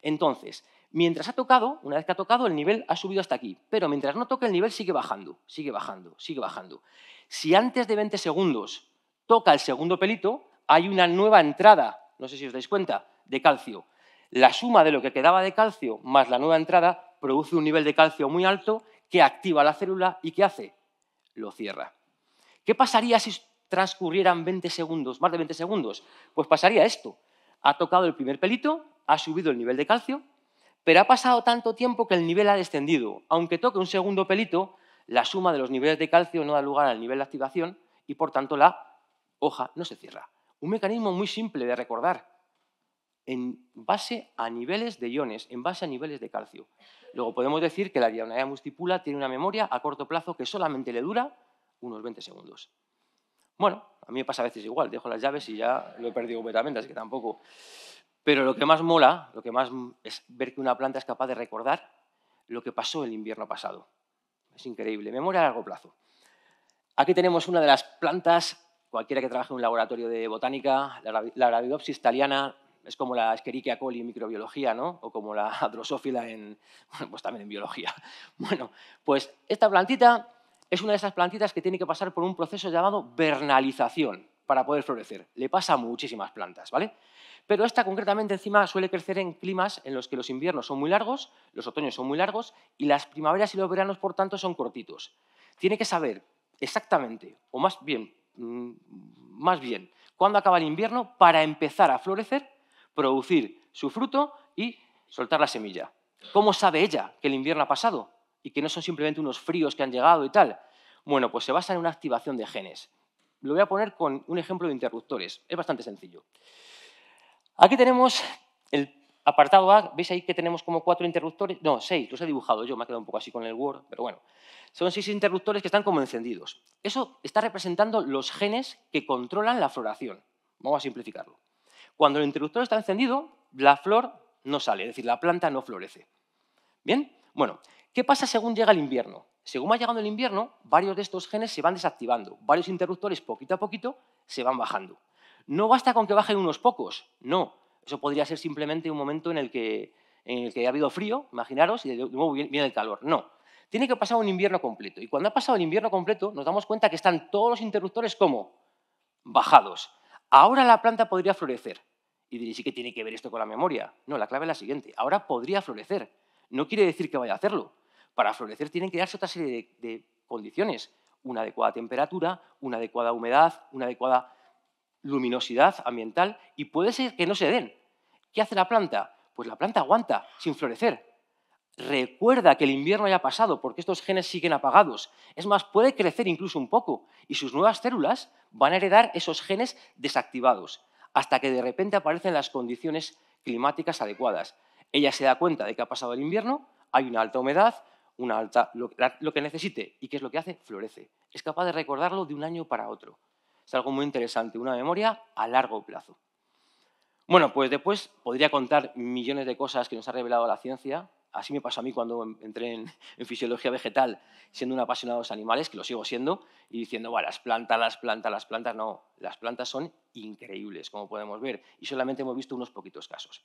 Entonces, Mientras ha tocado, una vez que ha tocado, el nivel ha subido hasta aquí, pero mientras no toca el nivel sigue bajando, sigue bajando, sigue bajando. Si antes de 20 segundos toca el segundo pelito, hay una nueva entrada, no sé si os dais cuenta, de calcio. La suma de lo que quedaba de calcio más la nueva entrada produce un nivel de calcio muy alto que activa la célula y ¿qué hace? Lo cierra. ¿Qué pasaría si transcurrieran 20 segundos, más de 20 segundos? Pues pasaría esto. Ha tocado el primer pelito, ha subido el nivel de calcio, pero ha pasado tanto tiempo que el nivel ha descendido. Aunque toque un segundo pelito, la suma de los niveles de calcio no da lugar al nivel de activación y por tanto la hoja no se cierra. Un mecanismo muy simple de recordar en base a niveles de iones, en base a niveles de calcio. Luego podemos decir que la diagonalidad mustipula tiene una memoria a corto plazo que solamente le dura unos 20 segundos. Bueno, a mí me pasa a veces igual, dejo las llaves y ya lo he perdido completamente, así que tampoco. Pero lo que más mola, lo que más es ver que una planta es capaz de recordar lo que pasó el invierno pasado. Es increíble, memoria a largo plazo. Aquí tenemos una de las plantas, cualquiera que trabaje en un laboratorio de botánica, la Arabidopsis thaliana, es como la Escherichia coli en microbiología, ¿no? O como la Drosófila en, pues también en biología. Bueno, pues esta plantita es una de esas plantitas que tiene que pasar por un proceso llamado vernalización para poder florecer. Le pasa a muchísimas plantas, ¿vale? pero esta concretamente encima suele crecer en climas en los que los inviernos son muy largos, los otoños son muy largos y las primaveras y los veranos, por tanto, son cortitos. Tiene que saber exactamente, o más bien, mm, más bien, cuándo acaba el invierno para empezar a florecer, producir su fruto y soltar la semilla. ¿Cómo sabe ella que el invierno ha pasado y que no son simplemente unos fríos que han llegado y tal? Bueno, pues se basa en una activación de genes. Lo voy a poner con un ejemplo de interruptores. Es bastante sencillo. Aquí tenemos el apartado A. ¿Veis ahí que tenemos como cuatro interruptores? No, seis. Los he dibujado yo, me ha quedado un poco así con el Word, pero bueno. Son seis interruptores que están como encendidos. Eso está representando los genes que controlan la floración. Vamos a simplificarlo. Cuando el interruptor está encendido, la flor no sale, es decir, la planta no florece. ¿Bien? Bueno, ¿qué pasa según llega el invierno? Según va llegando el invierno, varios de estos genes se van desactivando. Varios interruptores, poquito a poquito, se van bajando. No basta con que bajen unos pocos, no. Eso podría ser simplemente un momento en el que, en el que ha habido frío, imaginaros, y de nuevo viene el calor. No. Tiene que pasar un invierno completo. Y cuando ha pasado el invierno completo, nos damos cuenta que están todos los interruptores como bajados. Ahora la planta podría florecer. Y diréis, ¿sí que tiene que ver esto con la memoria? No, la clave es la siguiente. Ahora podría florecer. No quiere decir que vaya a hacerlo. Para florecer tienen que darse otra serie de condiciones. Una adecuada temperatura, una adecuada humedad, una adecuada luminosidad ambiental y puede ser que no se den. ¿Qué hace la planta? Pues la planta aguanta sin florecer. Recuerda que el invierno ya ha pasado porque estos genes siguen apagados. Es más, puede crecer incluso un poco y sus nuevas células van a heredar esos genes desactivados hasta que de repente aparecen las condiciones climáticas adecuadas. Ella se da cuenta de que ha pasado el invierno, hay una alta humedad, lo, lo que necesite. ¿Y qué es lo que hace? Florece. Es capaz de recordarlo de un año para otro es algo muy interesante, una memoria a largo plazo. Bueno, pues después podría contar millones de cosas que nos ha revelado la ciencia. Así me pasó a mí cuando em, entré en, fisiología vegetal, siendo un apasionado de los animales, que lo sigo siendo, y diciendo, bueno, las plantas, las plantas, las plantas. No, las plantas son increíbles, como podemos ver, y solamente hemos visto unos poquitos casos.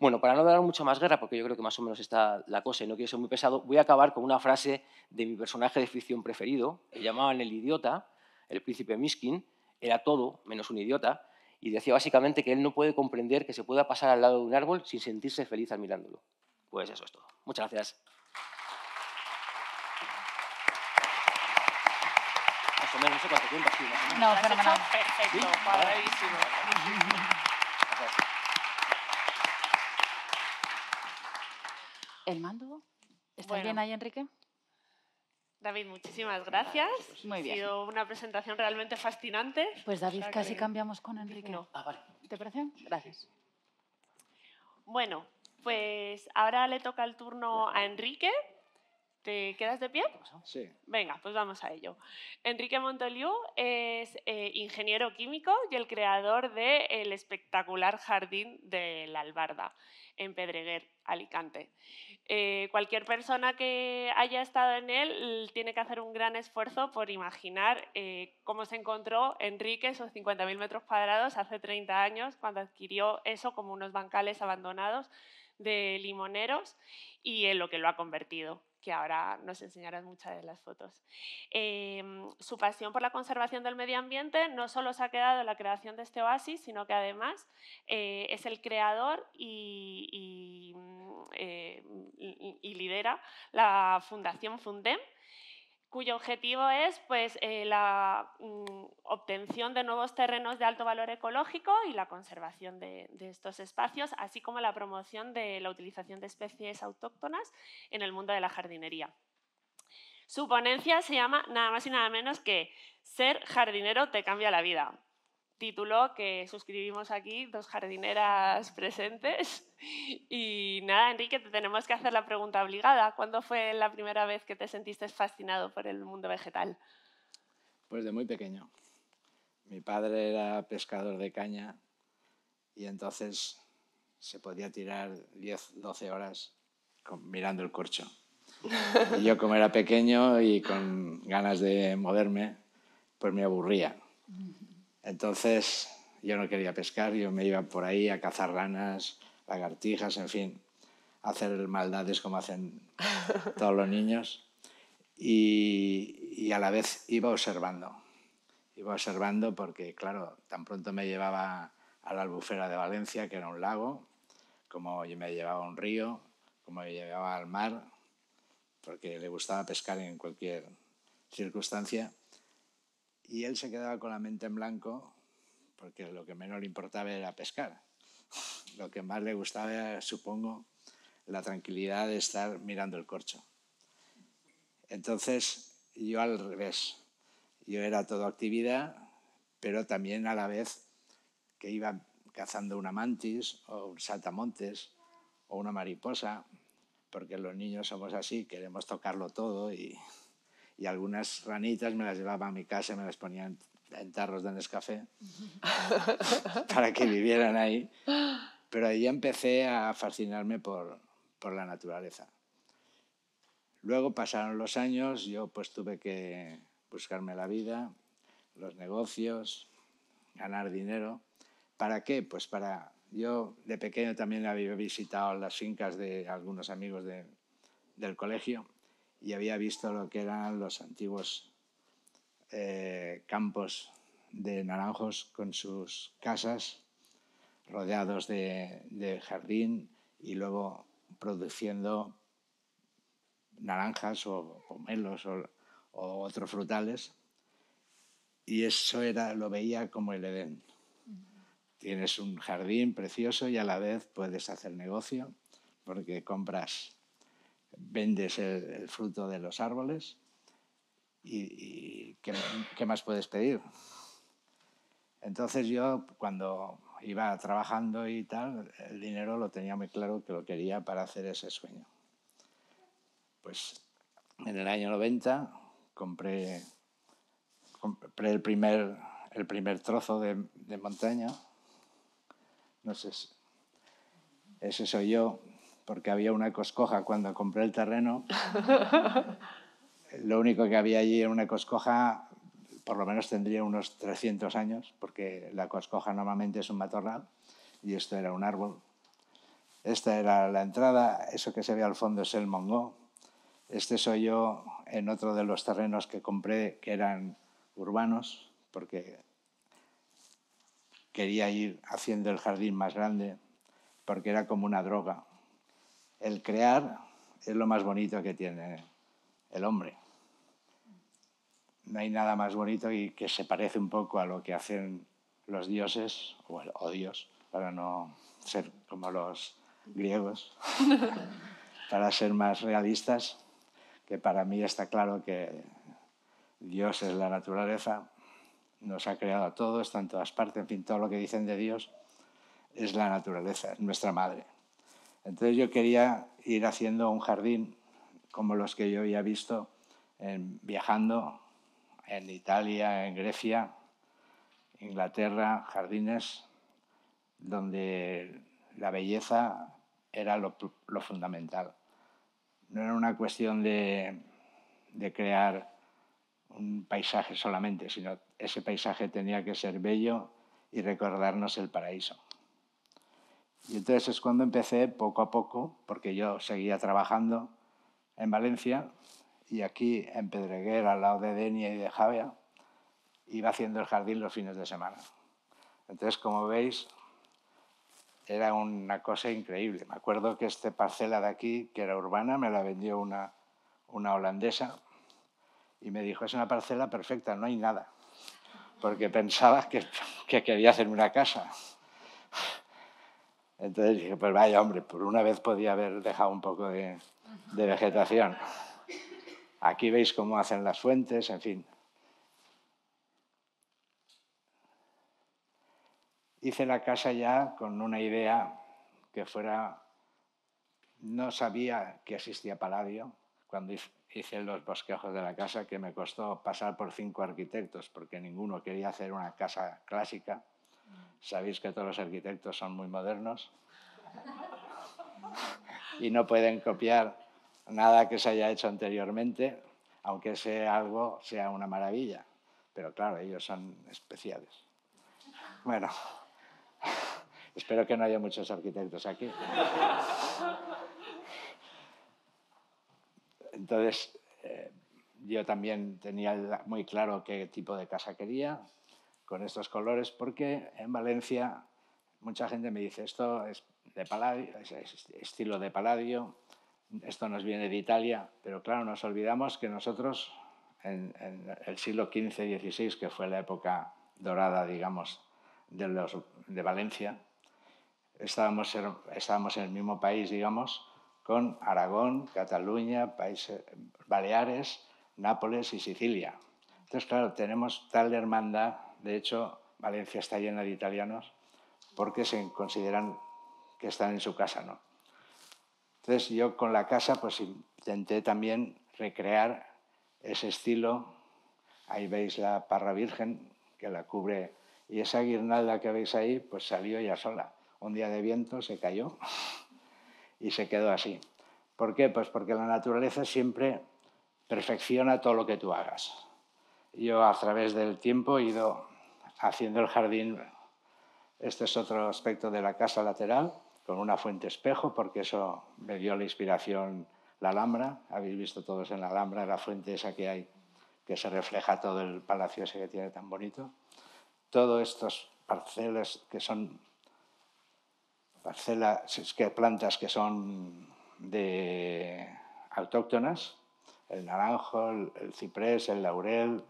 Bueno, para no dar mucha más guerra, porque yo creo que más o menos está la cosa y no quiero ser muy pesado, voy a acabar con una frase de mi personaje de ficción preferido, que llamaban el idiota, el príncipe Miskin, era todo menos un idiota y decía básicamente que él no puede comprender que se pueda pasar al lado de un árbol sin sentirse feliz al mirándolo. Pues eso es todo. Muchas gracias. no sé Perfecto, ¿El mando? ¿Está bien ahí, Enrique? David, muchísimas gracias. Pues ha sido una presentación realmente fascinante. Pues David, casi cambiamos con Enrique. Ah, ¿Te parece? Gracias. Bueno, pues ahora le toca el turno a Enrique. ¿Te quedas de pie? Sí. Venga, pues vamos a ello. Enrique Montoliu es eh, ingeniero químico y el creador del espectacular jardín de la Albarda en Pedreguer, Alicante. Eh, cualquier persona que haya estado en él tiene que hacer un gran esfuerzo por imaginar eh, cómo se encontró Enrique esos 50.000 metros cuadrados hace 30 años, cuando adquirió eso como unos bancales abandonados de limoneros y en lo que lo ha convertido que ahora nos enseñarán muchas de las fotos. Em, su pasión por la conservación del medio ambiente no solo se ha quedado en la creación de este oasis, sino que además eh, es el creador mm, eh, y lidera la Fundación Fundem, cuyo objetivo es pues, eh, la mm, obtención de nuevos terrenos de alto valor ecológico y la conservación de, estos espacios, así como la promoción de la utilización de especies autóctonas en el mundo de la jardinería. Su ponencia se llama nada más y nada menos que Ser jardinero te cambia la vida título que suscribimos aquí, dos jardineras presentes. Y nada, Enrique, te tenemos que hacer la pregunta obligada. ¿Cuándo fue la primera vez que te sentiste fascinado por el mundo vegetal? Pues de muy pequeño. Mi padre era pescador de caña y entonces se podía tirar 10, 12 horas mirando el corcho. Y yo como era pequeño y con ganas de moverme, pues me aburría. Entonces yo no quería pescar, yo me iba por ahí a cazar ranas, lagartijas, en fin, hacer maldades como hacen todos los niños. Y, a la vez iba observando, iba observando porque, claro, tan pronto me llevaba a la albufera de Valencia, que era un lago, como yo me llevaba a un río, como me llevaba al mar, porque le gustaba pescar en cualquier circunstancia y él se quedaba con la mente en blanco porque lo que menos le importaba era pescar. Lo que más le gustaba supongo, la tranquilidad de estar mirando el corcho. Entonces, yo al revés. Yo era todo actividad, pero también a la vez que iba cazando una mantis o un saltamontes o una mariposa, porque los niños somos así, queremos tocarlo todo y y algunas ranitas me las llevaba a mi casa, me las ponía en, tarros de Nescafé para que vivieran ahí. Pero ahí empecé a fascinarme por, por la naturaleza. Luego pasaron los años, yo pues tuve que buscarme la vida, los negocios, ganar dinero. ¿Para qué? Pues para... Yo de pequeño también había visitado las fincas de algunos amigos de, del colegio y había visto lo que eran los antiguos eh, campos de naranjos con sus casas rodeados de, jardín y luego produciendo naranjas o pomelos o, otros frutales. Y eso era, lo veía como el Edén. Tienes un jardín precioso y a la vez puedes hacer negocio porque compras vendes el, fruto de los árboles y, ¿qué, más puedes pedir? Entonces yo cuando iba trabajando y tal, el dinero lo tenía muy claro que lo quería para hacer ese sueño. Pues en el año 90 compré, el, primer, el primer trozo de, de montaña. No sé, ese soy yo, porque había una coscoja cuando compré el terreno. Lo único que había allí era una coscoja, por lo menos tendría unos 300 años, porque la coscoja normalmente es un matorral y esto era un árbol. Esta era la entrada, eso que se ve al fondo es el Mongó. Este soy yo en otro de los terrenos que compré que eran urbanos, porque quería ir haciendo el jardín más grande, porque era como una droga el crear es lo más bonito que tiene el hombre. No hay nada más bonito y que se parece un poco a lo que hacen los dioses, o, Dios, para no ser como los griegos, para ser más realistas, que para mí está claro que Dios es la naturaleza, nos ha creado a todos, está en todas partes, en fin, todo lo que dicen de Dios es la naturaleza, es nuestra madre. Entonces yo quería ir haciendo un jardín como los que yo había visto viajando en Italia, en Grecia, Inglaterra, jardines donde la belleza era lo, fundamental. No era una cuestión de, de crear un paisaje solamente, sino ese paisaje tenía que ser bello y recordarnos el paraíso. Y entonces es cuando empecé poco a poco, porque yo seguía trabajando en Valencia y aquí en Pedreguer, al lado de Denia y de Javea, iba haciendo el jardín los fines de semana. Entonces, como veis, era una cosa increíble. Me acuerdo que esta parcela de aquí, que era urbana, me la vendió una, una holandesa y me dijo, es una parcela perfecta, no hay nada, porque pensaba que, que quería hacer una casa. Entonces dije, pues vaya hombre, por una vez podía haber dejado un poco de, vegetación. Aquí veis cómo hacen las fuentes, en fin. Hice la casa ya con una idea que fuera... No sabía que existía paladio cuando hice los bosquejos de la casa, que me costó pasar por cinco arquitectos, porque ninguno quería hacer una casa clásica Sabéis que todos los arquitectos son muy modernos y no pueden copiar nada que se haya hecho anteriormente, aunque sea algo sea una maravilla. Pero claro, ellos son especiales. Bueno, espero que no haya muchos arquitectos aquí. Entonces, eh, yo también tenía muy claro qué tipo de casa quería, con estos colores, porque en Valencia mucha gente me dice, esto es de paladio, estilo de paladio, esto nos viene de Italia, pero claro, nos olvidamos que nosotros en, el siglo XV-XVI, que fue la época dorada, digamos, de, Valencia, estábamos en, estábamos en el mismo país, digamos, con Aragón, Cataluña, países, Baleares, Nápoles y Sicilia. Entonces, claro, tenemos tal hermandad de hecho, Valencia está llena de italianos porque se consideran que están en su casa, ¿no? Entonces yo con la casa pues intenté también recrear ese estilo. Ahí veis la parra virgen que la cubre y esa guirnalda que veis ahí pues salió ya sola. Un día de viento se cayó y se quedó así. ¿Por qué? Pues porque la naturaleza siempre perfecciona todo lo que tú hagas. Yo a través del tiempo he ido haciendo el jardín, este es otro aspecto de la casa lateral, con una fuente espejo, porque eso me dio la inspiración la Alhambra. Habéis visto todos en la Alhambra la fuente esa que hay, que se refleja todo el palacio ese que tiene tan bonito. Todos estos parcelas que son parcelas, plantas que son de autóctonas, el naranjo, el, ciprés, el laurel,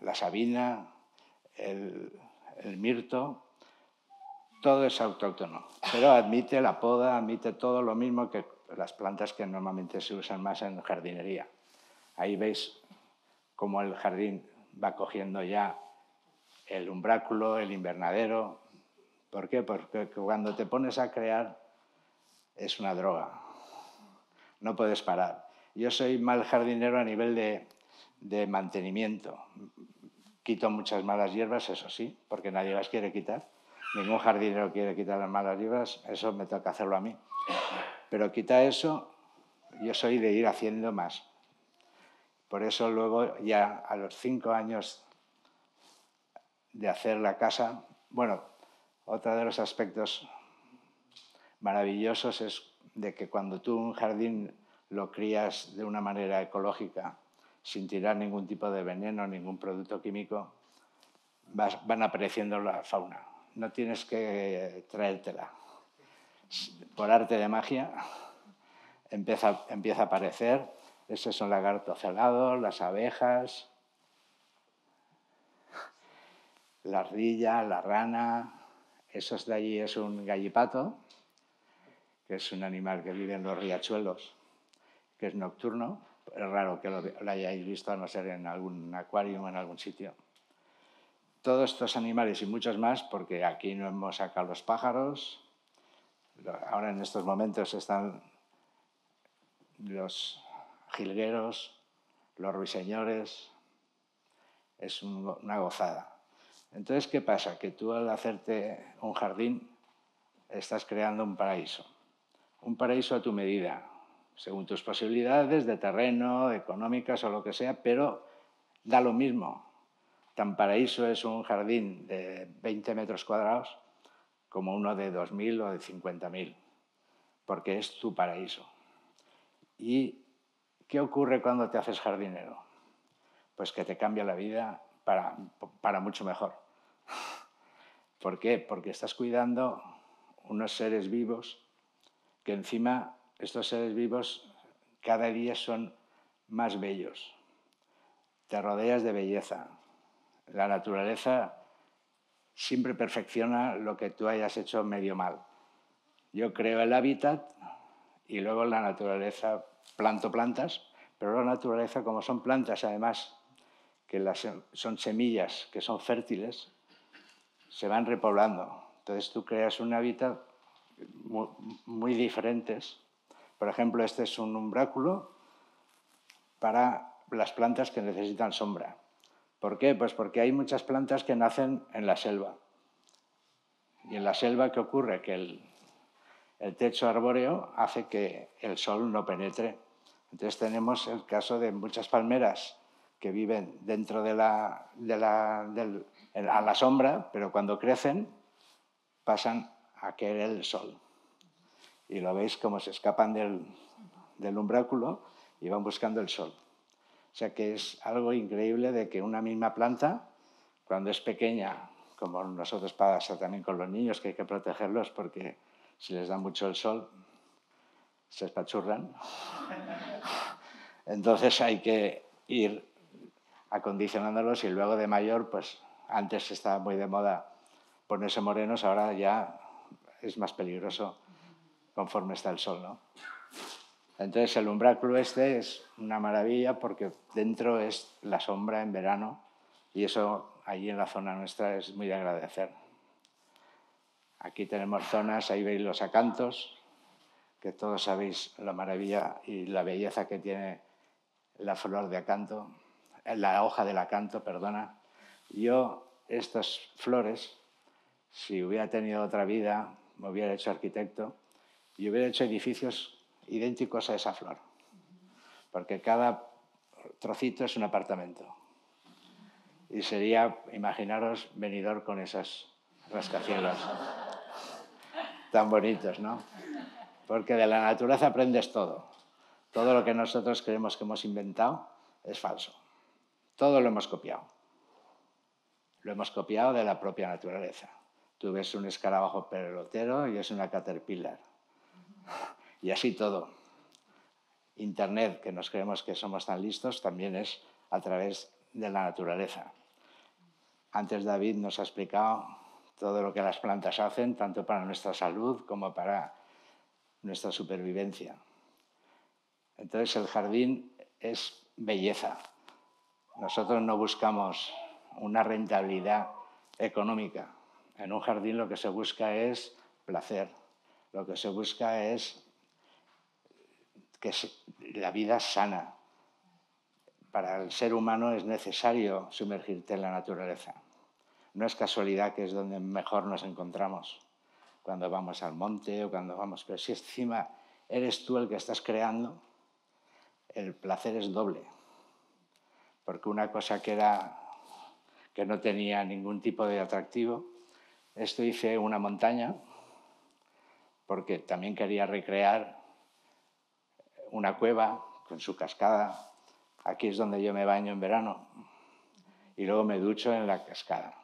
la sabina, el, mirto, todo es autóctono, pero admite la poda, admite todo lo mismo que las plantas que normalmente se usan más en jardinería. Ahí veis cómo el jardín va cogiendo ya el umbráculo, el invernadero. ¿Por qué? Porque cuando te pones a crear es una droga. No puedes parar. Yo soy mal jardinero a nivel de mantenimiento. Quito muchas malas hierbas, eso sí, porque nadie las quiere quitar. Ningún jardinero quiere quitar las malas hierbas, eso me toca hacerlo a mí. Pero quita eso, yo soy de ir haciendo más. Por eso luego ya a los cinco años de hacer la casa, bueno, otro de los aspectos maravillosos es de que cuando tú un jardín lo crías de una manera ecológica, sin tirar ningún tipo de veneno, ningún producto químico, van apareciendo la fauna. No tienes que traértela. Por arte de magia empieza, a aparecer. esos son un lagarto las abejas, la rilla, la rana. Eso de allí es un gallipato, que es un animal que vive en los riachuelos, que es nocturno es raro que lo, hayáis visto a no ser en algún acuario o en algún sitio. Todos estos animales y muchos más, porque aquí no hemos sacado los pájaros, ahora en estos momentos están los jilgueros, los ruiseñores, es una gozada. Entonces, ¿qué pasa? Que tú al hacerte un jardín estás creando un paraíso, un paraíso a tu medida, según tus posibilidades de terreno, económicas o lo que sea, pero da lo mismo. Tan paraíso es un jardín de 20 metros cuadrados como uno de 2.000 o de 50.000, porque es tu paraíso. ¿Y qué ocurre cuando te haces jardinero? Pues que te cambia la vida para, para mucho mejor. ¿Por qué? Porque estás cuidando unos seres vivos que encima estos seres vivos cada día son más bellos. Te rodeas de belleza. La naturaleza siempre perfecciona lo que tú hayas hecho medio mal. Yo creo el hábitat y luego la naturaleza, planto plantas, pero la naturaleza como son plantas además, que son semillas, que son fértiles, se van repoblando. Entonces tú creas un hábitat muy diferentes por ejemplo, este es un umbráculo para las plantas que necesitan sombra. ¿Por qué? Pues porque hay muchas plantas que nacen en la selva. Y en la selva, ¿qué ocurre? Que el, techo arbóreo hace que el sol no penetre. Entonces tenemos el caso de muchas palmeras que viven dentro de la, a la sombra, pero cuando crecen pasan a querer el sol y lo veis como se escapan del, umbráculo y van buscando el sol. O sea que es algo increíble de que una misma planta, cuando es pequeña, como nosotros pasa también con los niños, que hay que protegerlos porque si les da mucho el sol, se espachurran. Entonces hay que ir acondicionándolos y luego de mayor, pues antes estaba muy de moda ponerse morenos, ahora ya es más peligroso conforme está el sol. ¿no? Entonces el umbráculo este es una maravilla porque dentro es la sombra en verano y eso allí en la zona nuestra es muy de agradecer. Aquí tenemos zonas, ahí veis los acantos, que todos sabéis la maravilla y la belleza que tiene la flor de acanto, eh, la hoja del acanto, perdona. Yo estas flores, si hubiera tenido otra vida, me hubiera hecho arquitecto, y hubiera hecho edificios idénticos a esa flor, porque cada trocito es un apartamento. Y sería, imaginaros, venidor con esas rascacielos tan bonitos, ¿no? Porque de la naturaleza aprendes todo. Todo lo que nosotros creemos que hemos inventado es falso. Todo lo hemos copiado. Lo hemos copiado de la propia naturaleza. Tú ves un escarabajo pelotero y es una caterpillar y así todo. Internet, que nos creemos que somos tan listos, también es a través de la naturaleza. Antes David nos ha explicado todo lo que las plantas hacen, tanto para nuestra salud como para nuestra supervivencia. Entonces el jardín es belleza. Nosotros no buscamos una rentabilidad económica. En un jardín lo que se busca es placer, lo que se busca es que la vida sana. Para el ser humano es necesario sumergirte en la naturaleza. No es casualidad que es donde mejor nos encontramos, cuando vamos al monte o cuando vamos, pero si encima eres tú el que estás creando, el placer es doble, porque una cosa que era que no tenía ningún tipo de atractivo, esto hice una montaña porque también quería recrear una cueva con su cascada. Aquí es donde yo me baño en verano y luego me ducho en la cascada.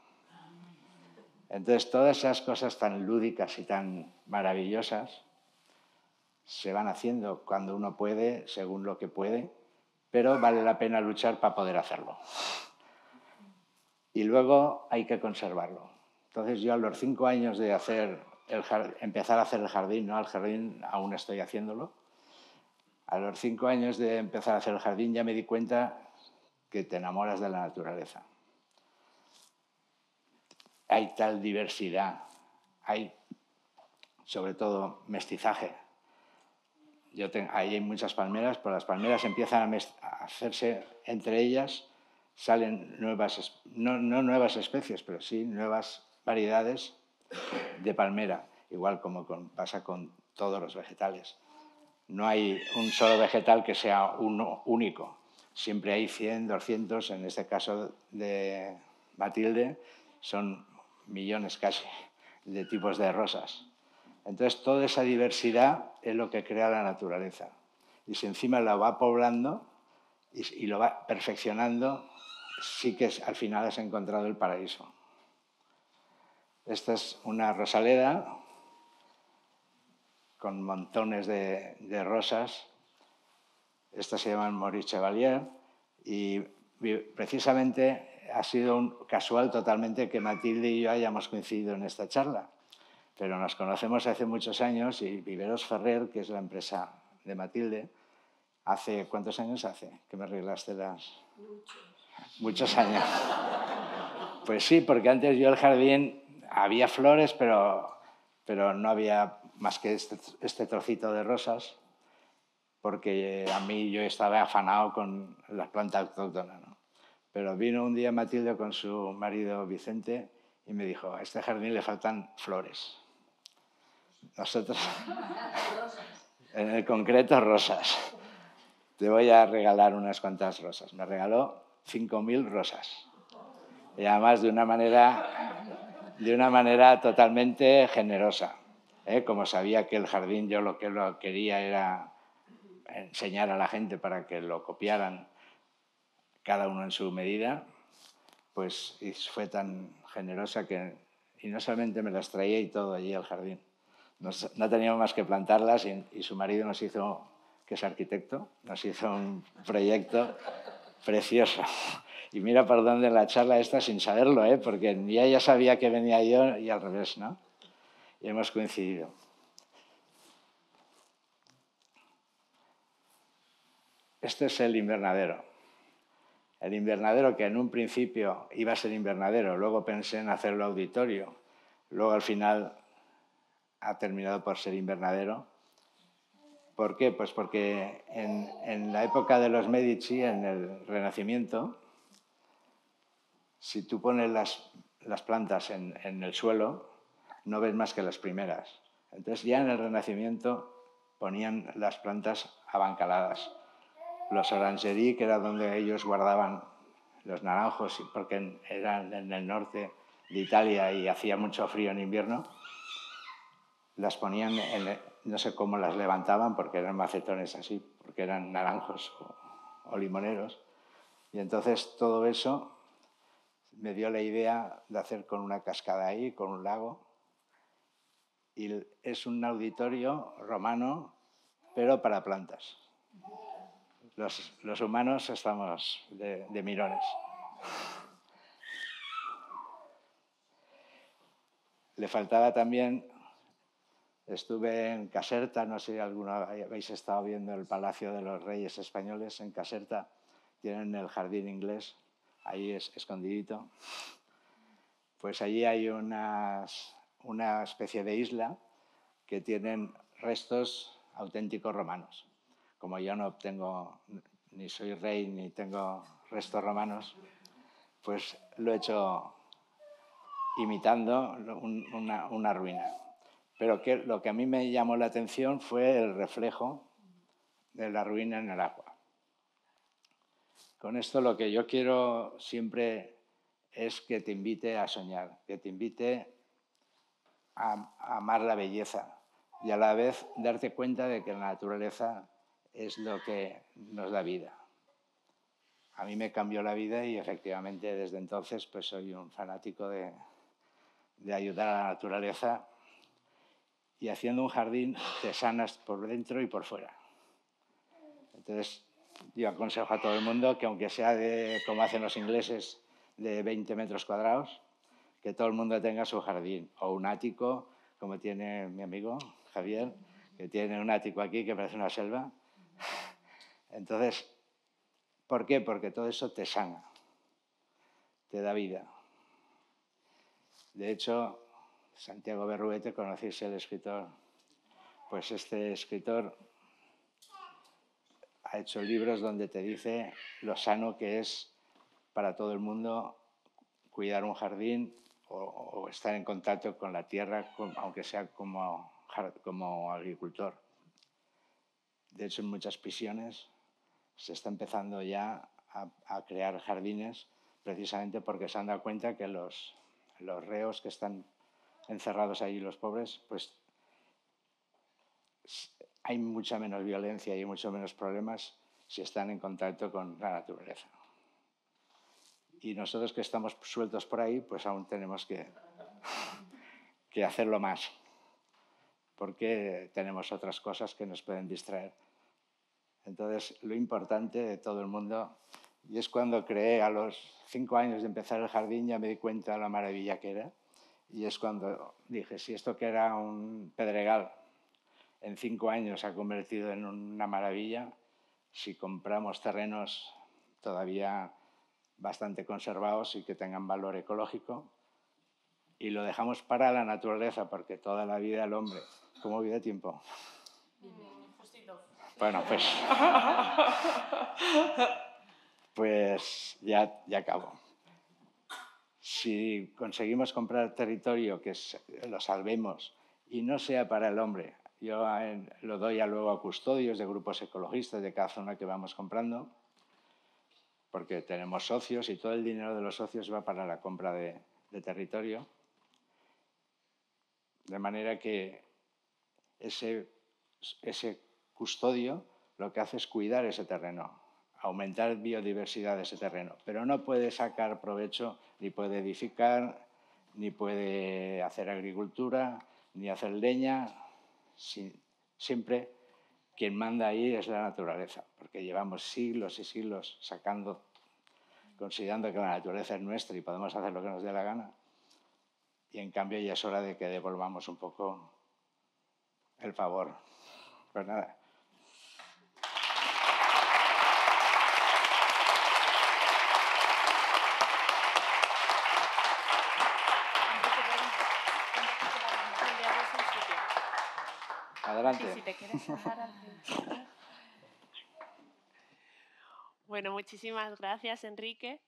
Entonces todas esas cosas tan lúdicas y tan maravillosas se van haciendo cuando uno puede, según lo que puede, pero vale la pena luchar para poder hacerlo. Y luego hay que conservarlo. Entonces yo a los cinco años de hacer empezar a hacer el jardín, ¿no? Al jardín aún estoy haciéndolo. A los cinco años de empezar a hacer el jardín ya me di cuenta que te enamoras de la naturaleza. Hay tal diversidad, hay sobre todo mestizaje. Yo ahí hay muchas palmeras, pero las palmeras empiezan a, a hacerse entre ellas, salen nuevas, no, no nuevas especies, pero sí nuevas variedades de palmera, igual como pasa con todos los vegetales. No hay un solo vegetal que sea uno único. Siempre hay 100, 200, en este caso de Matilde, son millones casi de tipos de rosas. Entonces, toda esa diversidad es lo que crea la naturaleza. Y si encima la va poblando y, lo va perfeccionando, sí que al final has encontrado el paraíso. Esta es una rosaleda con montones de, rosas. Estas se llaman Maurice Chevalier y precisamente ha sido un casual totalmente que Matilde y yo hayamos coincidido en esta charla, pero nos conocemos hace muchos años y Viveros Ferrer, que es la empresa de Matilde, hace cuántos años hace que me arreglaste las muchos, muchos años. Pues sí, porque antes yo el jardín había flores, pero, pero no había más que este, este, trocito de rosas, porque a mí yo estaba afanado con las plantas autóctonas. Pero vino un día Matilde con su marido Vicente y me dijo, a este jardín le faltan flores. Nosotros, en el concreto, rosas. Te voy a regalar unas cuantas rosas. Me regaló 5.000 rosas. Y además de una manera de una manera totalmente generosa. ¿eh? Como sabía que el jardín yo lo que lo quería era enseñar a la gente para que lo copiaran cada uno en su medida, pues fue tan generosa que y no solamente me las traía y todo allí al jardín. no teníamos más que plantarlas y, su marido nos hizo, que es arquitecto, nos hizo un proyecto precioso y mira por dónde la charla está sin saberlo, ¿eh? porque ya ella sabía que venía yo y al revés, ¿no? Y hemos coincidido. Este es el invernadero. El invernadero que en un principio iba a ser invernadero, luego pensé en hacerlo auditorio, luego al final ha terminado por ser invernadero. ¿Por qué? Pues porque en, en la época de los Medici, en el Renacimiento, si tú pones las, plantas en, el suelo, no ves más que las primeras. Entonces ya en el Renacimiento ponían las plantas abancaladas. Los orangerí, que era donde ellos guardaban los naranjos, porque eran en el norte de Italia y hacía mucho frío en invierno, las ponían, en, no sé cómo las levantaban, porque eran macetones así, porque eran naranjos o limoneros. Y entonces todo eso me dio la idea de hacer con una cascada ahí, con un lago. Y es un auditorio romano, pero para plantas. Los, humanos estamos de, de mirones. Le faltaba también, estuve en Caserta, no sé si alguno habéis estado viendo el Palacio de los Reyes Españoles, en Caserta tienen el jardín inglés ahí es, escondidito, pues allí hay unas, una especie de isla que tienen restos auténticos romanos. Como yo no tengo, ni soy rey, ni tengo restos romanos, pues lo he hecho imitando una, ruina. Pero que, lo que a mí me llamó la atención fue el reflejo de la ruina en el agua. Con esto lo que yo quiero siempre es que te invite a soñar, que te invite a, amar la belleza y a la vez darte cuenta de que la naturaleza es lo que nos da vida. A mí me cambió la vida y efectivamente desde entonces pues soy un fanático de, de ayudar a la naturaleza y haciendo un jardín te sanas por dentro y por fuera. Entonces, yo aconsejo a todo el mundo que aunque sea de, como hacen los ingleses, de 20 metros cuadrados, que todo el mundo tenga su jardín o un ático, como tiene mi amigo Javier, que tiene un ático aquí que parece una selva. Entonces, ¿por qué? Porque todo eso te sana, te da vida. De hecho, Santiago Berruete, conocí el escritor, pues este escritor ha hecho libros donde te dice lo sano que es para todo el mundo cuidar un jardín o, estar en contacto con la tierra, aunque sea como, como agricultor. De hecho, en muchas prisiones se está empezando ya a, crear jardines precisamente porque se han dado cuenta que los, los reos que están encerrados ahí, los pobres, pues hay mucha menos violencia y mucho menos problemas si están en contacto con la naturaleza. Y nosotros que estamos sueltos por ahí, pues aún tenemos que, que hacerlo más, porque tenemos otras cosas que nos pueden distraer. Entonces, lo importante de todo el mundo, y es cuando creé, a los cinco años de empezar el jardín, ya me di cuenta de la maravilla que era, y es cuando dije, si esto que era un pedregal en cinco años se ha convertido en una maravilla. Si compramos terrenos todavía bastante conservados y que tengan valor ecológico, y lo dejamos para la naturaleza, porque toda la vida el hombre, ¿cómo vive tiempo? Bueno, pues, pues ya, ya acabo. Si conseguimos comprar territorio que lo salvemos y no sea para el hombre, yo lo doy a luego a custodios de grupos ecologistas de cada zona que vamos comprando, porque tenemos socios y todo el dinero de los socios va para la compra de, territorio. De manera que ese, ese custodio lo que hace es cuidar ese terreno, aumentar biodiversidad de ese terreno, pero no puede sacar provecho, ni puede edificar, ni puede hacer agricultura, ni hacer leña, siempre quien manda ahí es la naturaleza, porque llevamos siglos y siglos sacando, considerando que la naturaleza es nuestra y podemos hacer lo que nos dé la gana. Y en cambio ya es hora de que devolvamos un poco el favor. Pues nada, si te Bueno, muchísimas gracias, Enrique.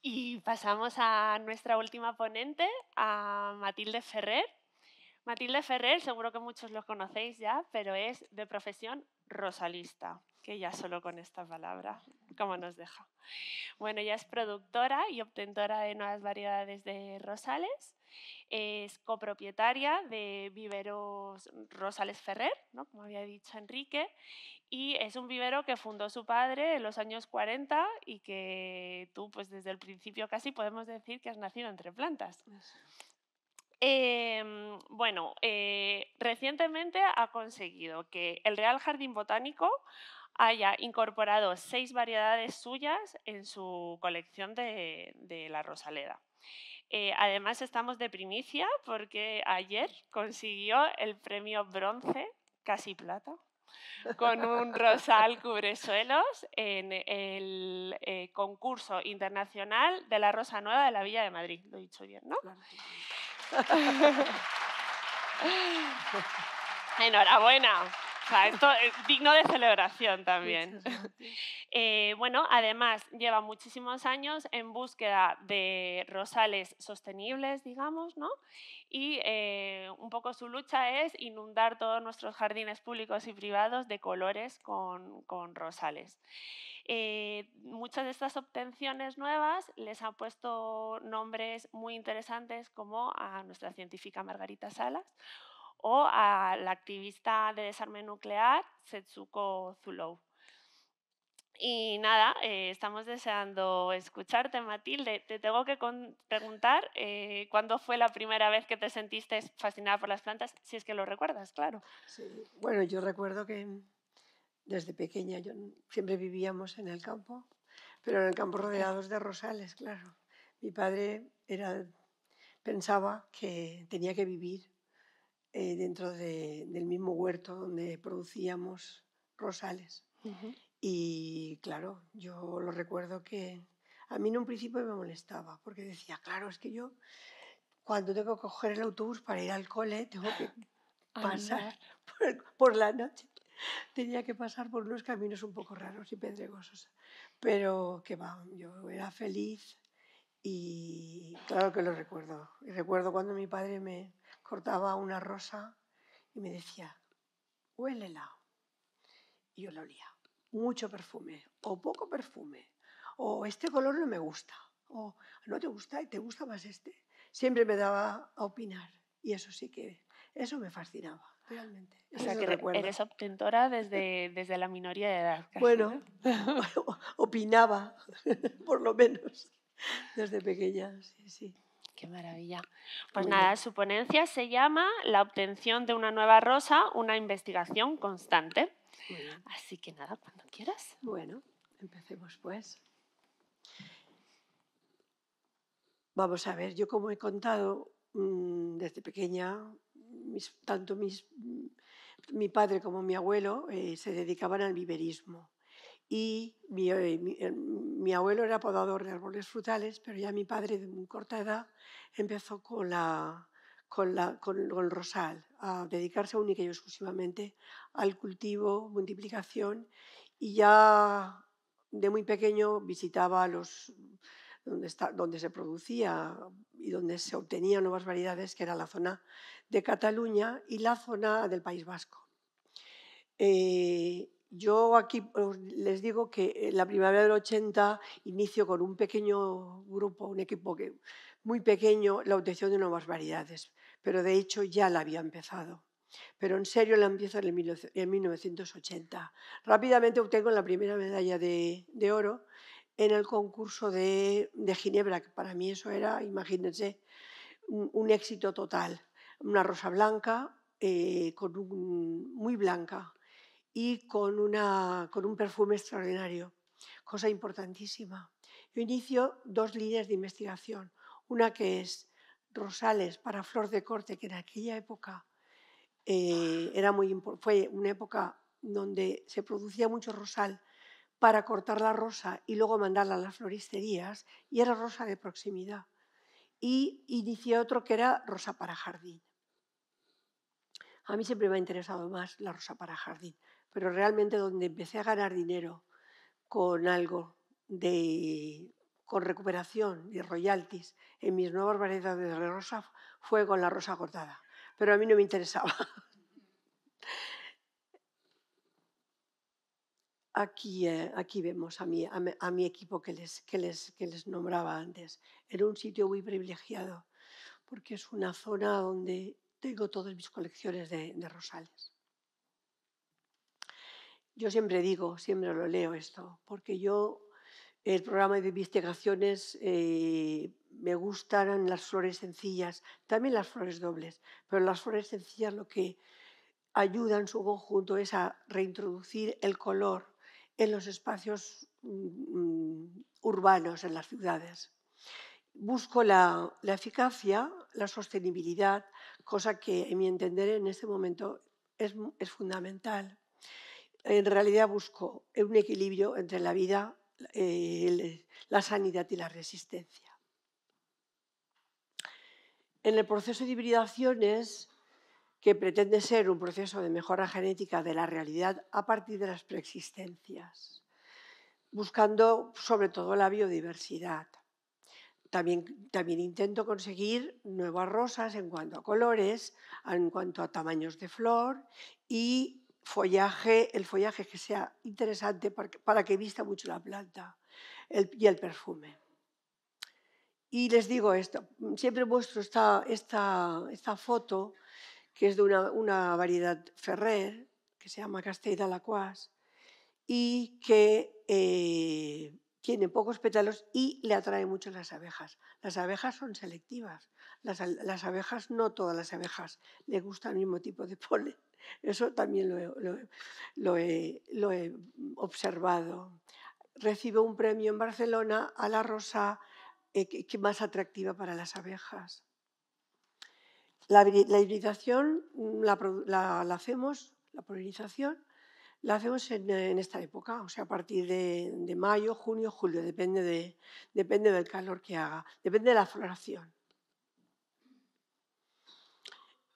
Y pasamos a nuestra última ponente, a Matilde Ferrer. Matilde Ferrer, seguro que muchos lo conocéis ya, pero es de profesión rosalista, que ya solo con esta palabra nos deja. Bueno, ella es productora y obtentora de nuevas variedades de rosales. Es copropietaria de Viveros Rosales Ferrer, como había dicho Enrique, y es un vivero que fundó su padre en los años 40 y que tú, pues desde el principio casi podemos decir que has nacido entre plantas. Em, bueno, eh, recientemente ha conseguido que el Real Jardín Botánico haya incorporado seis variedades suyas en su colección de, la Rosaleda. Eh, además, estamos de primicia porque ayer consiguió el premio bronce, casi plata, con un rosal cubresuelos en el eh, concurso internacional de la Rosa Nueva de la Villa de Madrid. Lo he dicho bien, ¿no? Enhorabuena esto es digno de celebración también. Eh, bueno, además lleva muchísimos años en búsqueda de rosales sostenibles, digamos, ¿no? Y eh, un poco su lucha es inundar todos nuestros jardines públicos y privados de colores con, rosales. Eh, muchas de estas obtenciones nuevas les han puesto nombres muy interesantes como a nuestra científica Margarita Salas o a la activista de desarme nuclear Setsuko Zulou. Y nada, eh, estamos deseando escucharte, Matilde. Te tengo que preguntar eh, cuándo fue la primera vez que te sentiste fascinada por las plantas, si es que lo recuerdas, claro. Bueno, yo recuerdo que mm, desde pequeña yo mm, siempre vivíamos en el campo, pero en el campo rodeados de rosales, claro. Mi padre era, pensaba que tenía que vivir eh, dentro de, del mismo huerto donde producíamos rosales. Y claro, yo lo recuerdo que a mí en un principio me molestaba, porque decía, claro, es que yo cuando tengo que coger el autobús para ir al cole, tengo que pasar por, la noche. Tenía que pasar por unos caminos un poco raros y pedregosos. Pero que va, yo era feliz y claro que lo recuerdo. Y recuerdo cuando mi padre me, cortaba una rosa y me decía, huélela. Y yo la olía. Mucho perfume, o poco perfume, o este color no me gusta, o no te gusta y te gusta más este. Siempre me daba a opinar y eso sí que, eso me fascinaba, realmente. O sea, que recuerdo. eres obtentora desde, desde la minoría de edad. bueno, opinaba, por lo menos, desde pequeña, sí, sí qué maravilla. Pues nada, su ponencia se llama La obtención de una nueva rosa, una investigación constante. Así que nada, cuando quieras. Bueno, empecemos pues. Vamos a ver, yo como he contado mm, desde pequeña, tanto mi padre como mi abuelo eh, se dedicaban al viverismo y eh, eh, mi, abuelo era podador de árboles frutales, pero ya mi padre de muy corta edad empezó con, el rosal, a dedicarse única y exclusivamente al cultivo, multiplicación y ya de muy pequeño visitaba los donde, donde se producía y donde se obtenían nuevas variedades, que era la zona de Cataluña y la zona del País Vasco. Eh, yo aquí pues, les digo que en la primavera del 80 inicio con un pequeño grupo, un equipo muy pequeño, la obtención de nuevas variedades, pero de hecho ya la había empezado. Pero en serio la empiezo en 1980. Rápidamente obtengo la primera medalla de, oro en el concurso de, Ginebra, que para mí eso era, imagínense, un, éxito total. Una rosa blanca, eh, muy blanca, y con, una, con un perfume extraordinario, cosa importantísima. Yo inicio dos líneas de investigación, una que es rosales para flor de corte, que en aquella época eh, era muy, fue una época donde se producía mucho rosal para cortar la rosa y luego mandarla a las floristerías, y era rosa de proximidad. Y inicié otro que era rosa para jardín. A mí siempre me ha interesado más la rosa para jardín pero realmente donde empecé a ganar dinero con algo de con recuperación y royalties en mis nuevas variedades de rosa fue con la rosa cortada, pero a mí no me interesaba. Eh, aquí, vemos a mi, equipo que les, nombraba antes. Era un sitio muy privilegiado porque es una zona donde tengo todas mis colecciones de rosales. Yo siempre digo, siempre lo leo esto, porque yo el programa de investigaciones eh, me gustan las flores sencillas, también las flores dobles, pero las flores sencillas lo que ayudan su conjunto es a reintroducir el color en los espacios mm, mm, urbanos, en las ciudades. Busco la, eficacia, la sostenibilidad, cosa que, en mi entender, en este momento es fundamental en realidad busco un equilibrio entre la vida, eh, la sanidad y la resistencia. En el proceso de hibridaciones, que pretende ser un proceso de mejora genética de la realidad a partir de las preexistencias, buscando sobre todo la biodiversidad. También, también intento conseguir nuevas rosas en cuanto a colores, en cuanto a tamaños de flor y el follaje que sea interesante para que, vista mucho la planta y el perfume. Y les digo esto, siempre muestro esta, esta, foto que es de una, una variedad Ferrer, que se llama Castella lacuas y que eh, tiene pocos pétalos y le atrae mucho las abejas. Las abejas son selectivas, las, las abejas, no todas las abejas le gusta el mismo tipo de polen. Eso también lo he, observado. Recibe un premio en Barcelona a la rosa eh, que que más atractiva para las abejas. La, la hibridación mm, la, hacemos, la polinización, la hacemos en, esta época, o sea, a partir de, mayo, junio, julio, depende del calor que haga, depende de la floración.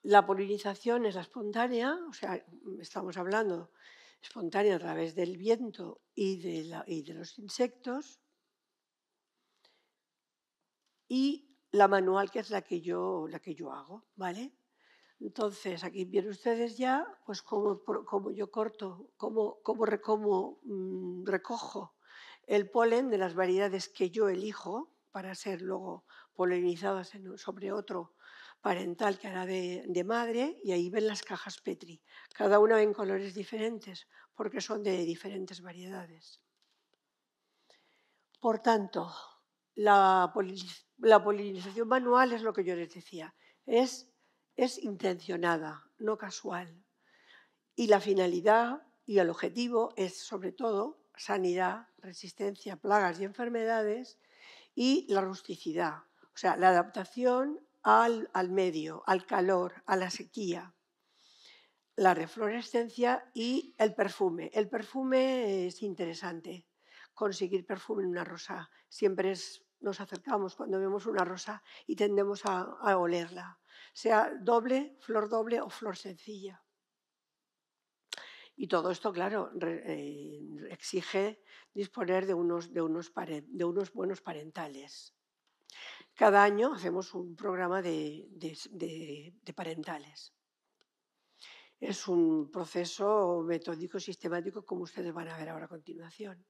La polinización es la espontánea, o sea, estamos hablando espontánea a través del viento y de, los insectos. Y la manual, que es la que yo, la que yo hago, ¿vale? Entonces, aquí vienen ustedes ya, pues cómo, yo corto, cómo, mm, recojo el polen de las variedades que yo elijo para ser luego polinizadas sobre otro parental que hará de, madre y ahí ven las cajas Petri. Cada una en colores diferentes porque son de diferentes variedades. Por tanto, la, polinización manual es lo que yo les decía, es, es intencionada, no casual. Y la finalidad y el objetivo es sobre todo sanidad, resistencia a plagas y enfermedades y la rusticidad, o sea, la adaptación al, medio, al calor, a la sequía, la reflorescencia y el perfume. El perfume es interesante, conseguir perfume en una rosa. Siempre nos acercamos cuando vemos una rosa y tendemos a, olerla, sea doble, flor doble o flor sencilla. Y todo esto, claro, eh, exige disponer de de unos buenos parentales. Cada año hacemos un programa de, parentales. Es un proceso metódico, sistemático, como ustedes van a ver ahora a continuación.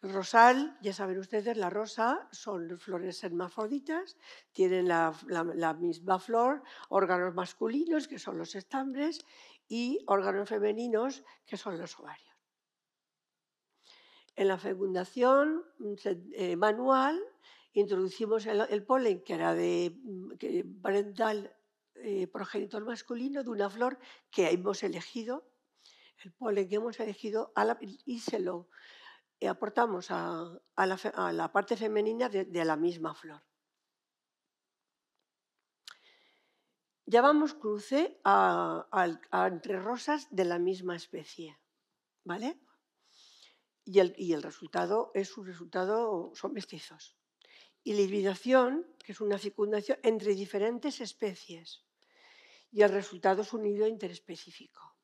Rosal, ya saben ustedes, la rosa son flores hermafroditas, tienen la, misma flor, órganos masculinos, que son los estambres, y órganos femeninos, que son los ovarios. En la fecundación mm, eh, manual introducimos el, polen que era de parental mm, eh, progenitor masculino de una flor que hemos elegido, el polen que hemos elegido, y se lo aportamos a, la, parte femenina de, la misma flor. llamamos cruce a, entre rosas de la misma especie, ¿vale? Y el, y el resultado es un resultado, son mestizos y la hibridación, que es una fecundación entre diferentes especies. Y el resultado es un híbrido interespecífico.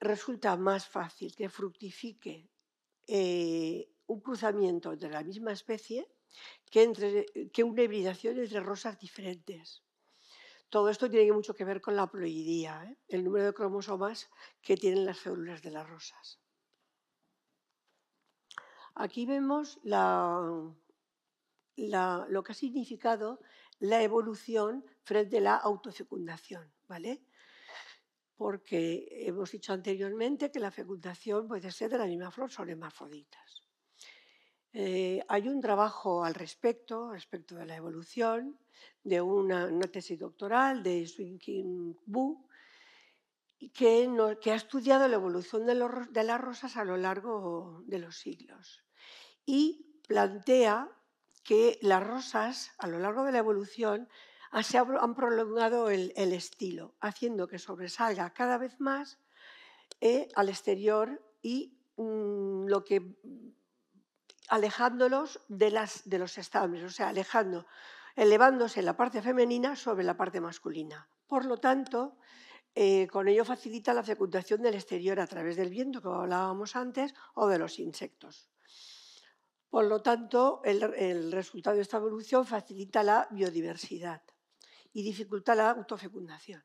Resulta más fácil que fructifique eh, un cruzamiento de la misma especie que, una hibridación entre rosas diferentes. Todo esto tiene mucho que ver con la ploidía, ¿eh? el número de cromosomas que tienen las células de las rosas. Aquí vemos lo que ha significado la evolución frente a la autofecundación, ¿vale? Porque hemos dicho anteriormente que la fecundación puede ser de la misma flor, son hermafroditas. Eh, hay un trabajo al respecto, respecto de la evolución, de una, tesis doctoral de Kim Bu, que, ha estudiado la evolución de las rosas a lo largo de los siglos y plantea que las rosas a lo largo de la evolución han prolongado el, estilo, haciendo que sobresalga cada vez más eh, al exterior y mm, lo que alejándolos de, los estambres, o sea, elevándose la parte femenina sobre la parte masculina. Por lo tanto, eh, con ello facilita la fecundación del exterior a través del viento, como hablábamos antes, o de los insectos. Por lo tanto, el, resultado de esta evolución facilita la biodiversidad y dificulta la autofecundación.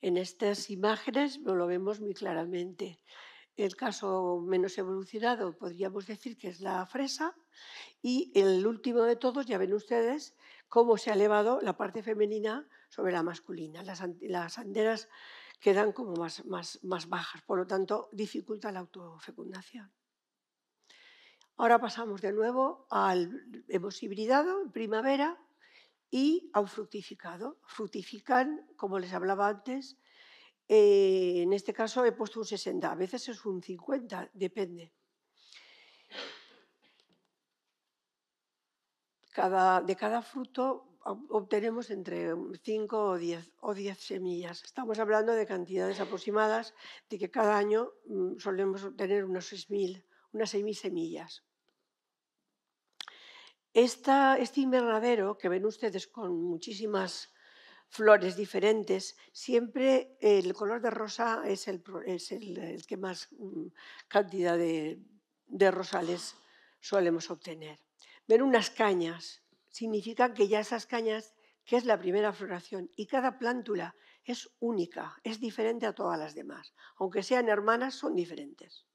En estas imágenes lo vemos muy claramente. El caso menos evolucionado podríamos decir que es la fresa y el último de todos, ya ven ustedes, cómo se ha elevado la parte femenina sobre la masculina. Las, anderas quedan como más bajas, por lo tanto dificulta la autofecundación. Ahora pasamos de nuevo al, hemos hibridado en primavera y a un fructificado. Fructifican, como les hablaba antes, eh, en este caso he puesto un 60, a veces es un 50, depende. de cada fruto obtenemos entre 5 o 10, o 10 semillas. Estamos hablando de cantidades aproximadas de que cada año mm, solemos obtener unos 6.000, unas 6.000 semillas este invernadero que ven ustedes con muchísimas flores diferentes, siempre el color de rosa es el, que más mm, cantidad de, rosales solemos obtener. Ven unas cañas, significa que ya esas cañas, que es la primera floración, y cada plántula es única, es diferente a todas las demás. Aunque sean hermanas, son diferentes.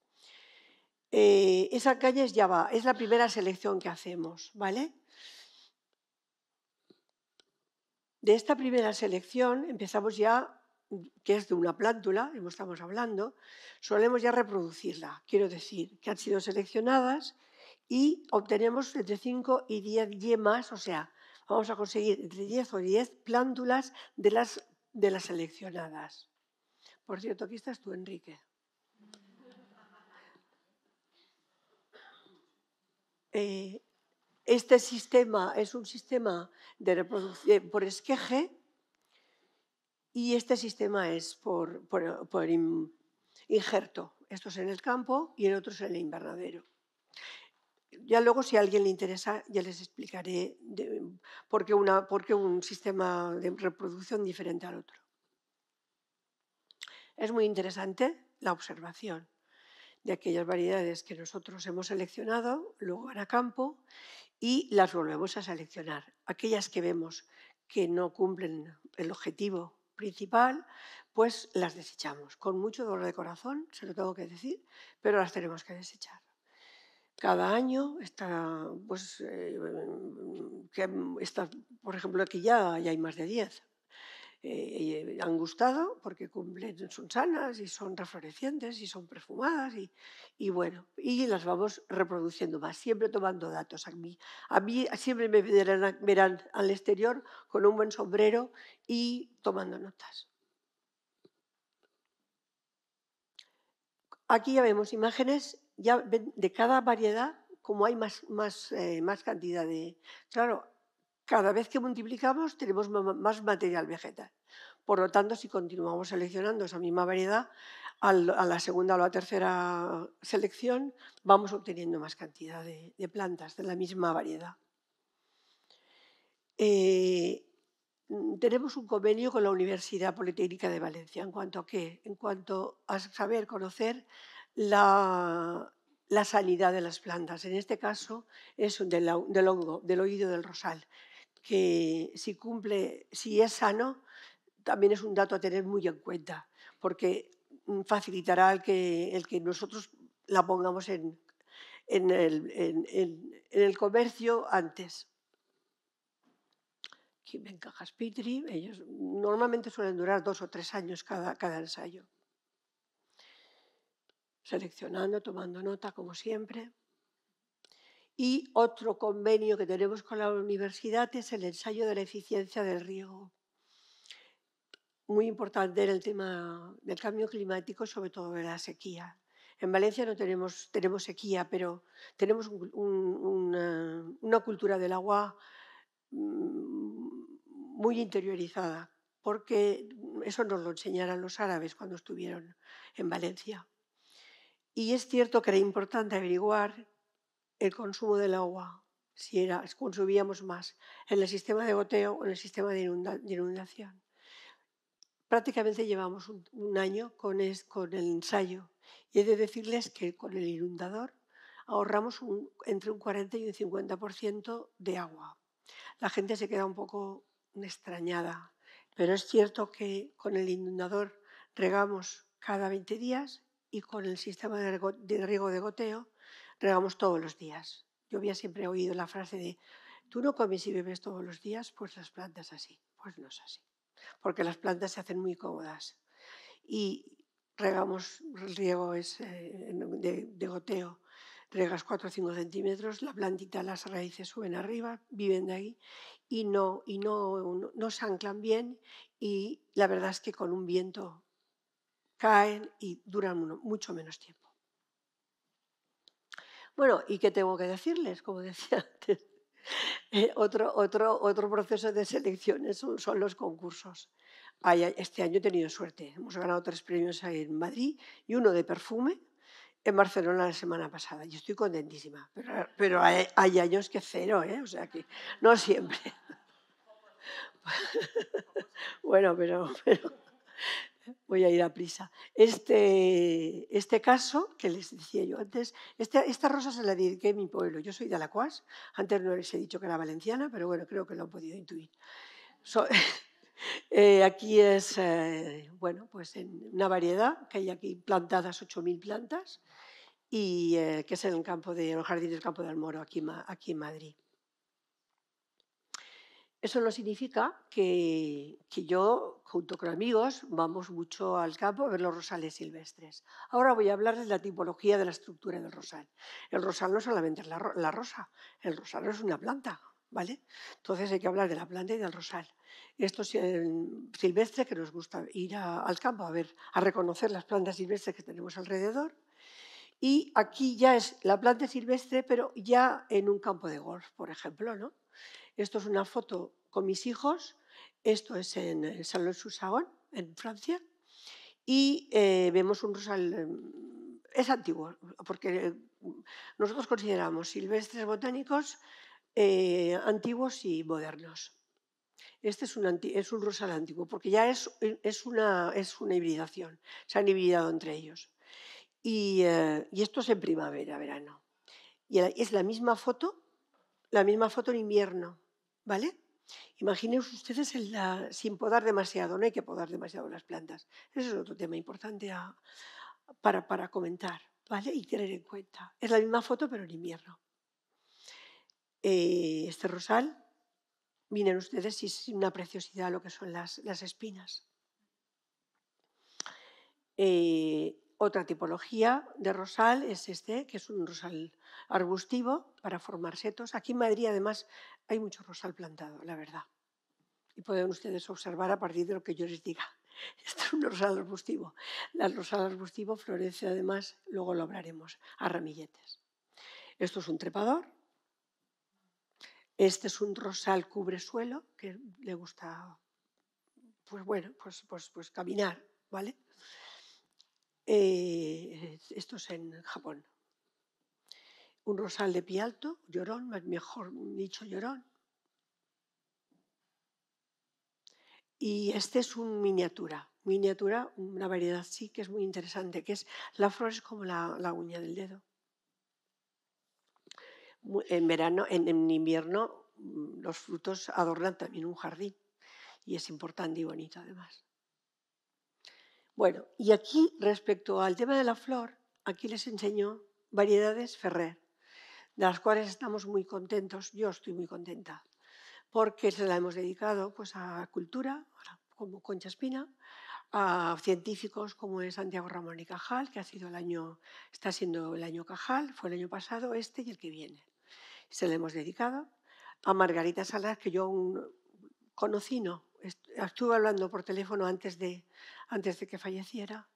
Eh, esa calle es va, es la primera selección que hacemos, ¿vale? De esta primera selección empezamos ya, que es de una plántula, como estamos hablando, solemos ya reproducirla, quiero decir, que han sido seleccionadas y obtenemos entre 5 y 10 yemas, o sea, vamos a conseguir entre 10 o 10 plántulas de las, de las seleccionadas. Por cierto, aquí estás tú, Enrique. Eh, este sistema es un sistema de reproducción eh, por esqueje y este sistema es por, injerto. Esto es en el campo y el otro es en el invernadero. Ya luego, si a alguien le interesa, ya les explicaré por, qué por qué un sistema de reproducción diferente al otro. Es muy interesante la observación de aquellas variedades que nosotros hemos seleccionado, luego van a campo y las volvemos a seleccionar. Aquellas que vemos que no cumplen el objetivo principal, pues las desechamos. Con mucho dolor de corazón, se lo tengo que decir, pero las tenemos que desechar. Cada año está, pues, eh, mm, por ejemplo, aquí ya, ya hay más de 10, han eh, eh, gustado porque cumplen, son sanas y son reflorecientes y son perfumadas y, bueno, y las vamos reproduciendo más, siempre tomando datos. A mí, a mí siempre me verán, al exterior con un buen sombrero y tomando notas. Aquí ya vemos imágenes ya de cada variedad, como hay más, más, eh, más cantidad de... Claro, cada vez que multiplicamos tenemos más material vegetal. Por lo tanto, si continuamos seleccionando esa misma variedad, a la segunda o la tercera selección vamos obteniendo más cantidad de, plantas de la misma variedad. Eh, tenemos un convenio con la Universidad Politécnica de Valencia en cuanto a qué, en cuanto a saber conocer la, sanidad de las plantas. En este caso es del hongo, del oído del rosal que si cumple, si es sano, también es un dato a tener muy en cuenta, porque mm, facilitará el que, nosotros la pongamos en, el, comercio antes. Aquí me encajas Pitri, ellos normalmente suelen durar dos o tres años cada ensayo. Seleccionando, tomando nota, como siempre. Y otro convenio que tenemos con la universidad es el ensayo de la eficiencia del riego. Muy importante en el tema del cambio climático, sobre todo de la sequía. En Valencia no tenemos, tenemos sequía, pero tenemos una, una cultura del agua mm, muy interiorizada, porque eso nos lo enseñaron los árabes cuando estuvieron en Valencia. Y es cierto que era importante averiguar el consumo del agua, si era, consumíamos más en el sistema de goteo o en el sistema de, inundación. Prácticamente llevamos un, año con, el ensayo y he de decirles que con el inundador ahorramos entre un 40 y un 50% de agua. La gente se queda un poco extrañada, pero es cierto que con el inundador regamos cada 20 días y con el sistema de riego de, goteo regamos todos los días. Yo había siempre oído la frase de, tú no comes y bebes todos los días, pues las plantas así. Pues no es así, porque las plantas se hacen muy cómodas. Y regamos, el riego es eh, de, goteo, regas 4 o 5 centímetros, la plantita, las raíces suben arriba, viven de ahí y no, y no, no, no, se anclan bien y la verdad es que con un viento caen y duran mucho menos tiempo. Bueno, ¿y qué tengo que decirles? Como decía antes, eh, otro, otro, otro proceso de selección son, son los concursos. este año he tenido suerte. Hemos ganado tres premios en Madrid y uno de perfume en Barcelona la semana pasada. Yo estoy contentísima, pero, pero hay, años que cero, ¿eh? o sea que no siempre. bueno, pero, voy a ir a prisa. Este, este, caso que les decía yo antes, este, esta rosa se la dediqué a mi pueblo. Yo soy de Alacuas. antes no les he dicho que era valenciana, pero bueno, creo que lo han podido intuir. Eh, aquí es, eh, bueno, pues en una variedad que hay aquí plantadas 8.000 plantas y eh, que es en el campo de, jardín del campo del Moro, aquí, aquí en Madrid. Eso no significa que, yo, junto con amigos, vamos mucho al campo a ver los rosales silvestres. Ahora voy a hablar de la tipología de la estructura del rosal. El rosal no solamente es la, rosa, el rosal es una planta, ¿vale? Entonces hay que hablar de la planta y del rosal. Esto es em, silvestre que nos gusta ir al campo a ver, a reconocer las plantas silvestres que tenemos alrededor. Y aquí ya es la planta silvestre, pero ya en un campo de golf, por ejemplo, ¿no? Esto es una foto con mis hijos, esto es en el Salón Susagón, en Francia, y eh, vemos un rosal, mm, es antiguo, porque nosotros consideramos silvestres botánicos eh, antiguos y modernos. Este es un, es rosal antiguo, porque ya es, una, hibridación, se han hibridado entre ellos. Y, eh, y esto es en primavera, verano. Y es la misma foto, la misma foto en invierno. ¿Vale? Imaginen ustedes sin podar demasiado, no hay que podar demasiado las plantas. Ese es otro tema importante para, comentar ¿vale? y tener en cuenta. Es la misma foto, pero en invierno. Eh, este rosal, miren ustedes, es una preciosidad lo que son las, espinas. Eh, otra tipología de rosal es este, que es un rosal arbustivo para formar setos. Aquí en Madrid, además, hay mucho rosal plantado, la verdad. Y pueden ustedes observar a partir de lo que yo les diga. Esto es un rosal arbustivo. El rosal arbustivo florece, además, luego lo hablaremos, a ramilletes. Esto es un trepador. Este es un rosal cubresuelo, que le gusta, pues bueno, pues, pues, pues caminar, ¿vale? Eh, esto es en Japón, un rosal de Pialto, llorón, mejor dicho llorón. Y este es un miniatura, miniatura, una variedad sí que es muy interesante, que es la flor es como la, uña del dedo. En verano, en, en invierno, mm, los frutos adornan también un jardín y es importante y bonito además. Bueno, y aquí respecto al tema de la flor, aquí les enseño variedades Ferrer las cuales estamos muy contentos, yo estoy muy contenta, porque se la hemos dedicado pues, a cultura, como Concha Espina, a científicos como es Santiago Ramón y Cajal, que ha sido el año, está siendo el año Cajal, fue el año pasado, este y el que viene. Se la hemos dedicado a Margarita Salas, que yo conocí, estuve hablando por teléfono antes de, antes de que falleciera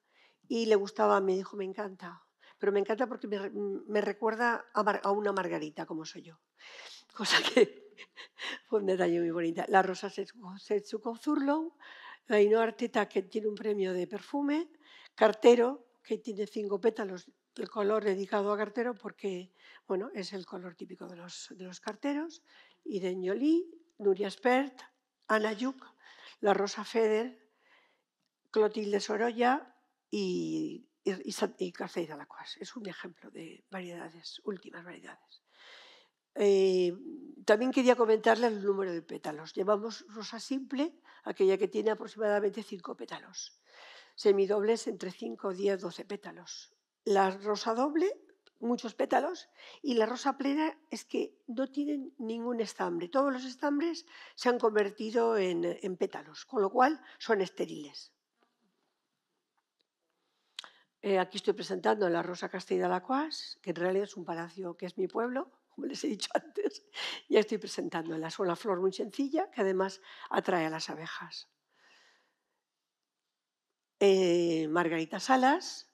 y le gustaba, me dijo, me encanta, pero me encanta porque me, recuerda a, una margarita como soy yo, cosa que fue un detalle muy bonita. La Rosa Setsuko Zurlow, la Ino Arteta que tiene un premio de perfume, Cartero que tiene cinco pétalos el color dedicado a cartero porque bueno, es el color típico de los, de los carteros, y de Nuria Spert, Ana Yuk, La Rosa Feder, Clotilde Sorolla y y, y lacuas Es un ejemplo de variedades, últimas variedades. Eh, también quería comentarles el número de pétalos. llevamos rosa simple aquella que tiene aproximadamente 5 pétalos. Semidobles entre 5, 10, 12 pétalos. La rosa doble, muchos pétalos. Y la rosa plena es que no tienen ningún estambre. Todos los estambres se han convertido en, en pétalos, con lo cual son estériles. Eh, aquí estoy presentando la Rosa Castilla Lacuas, que en realidad es un palacio que es mi pueblo, como les he dicho antes. Ya estoy presentando la sola flor muy sencilla que además atrae a las abejas. Eh, Margarita Salas.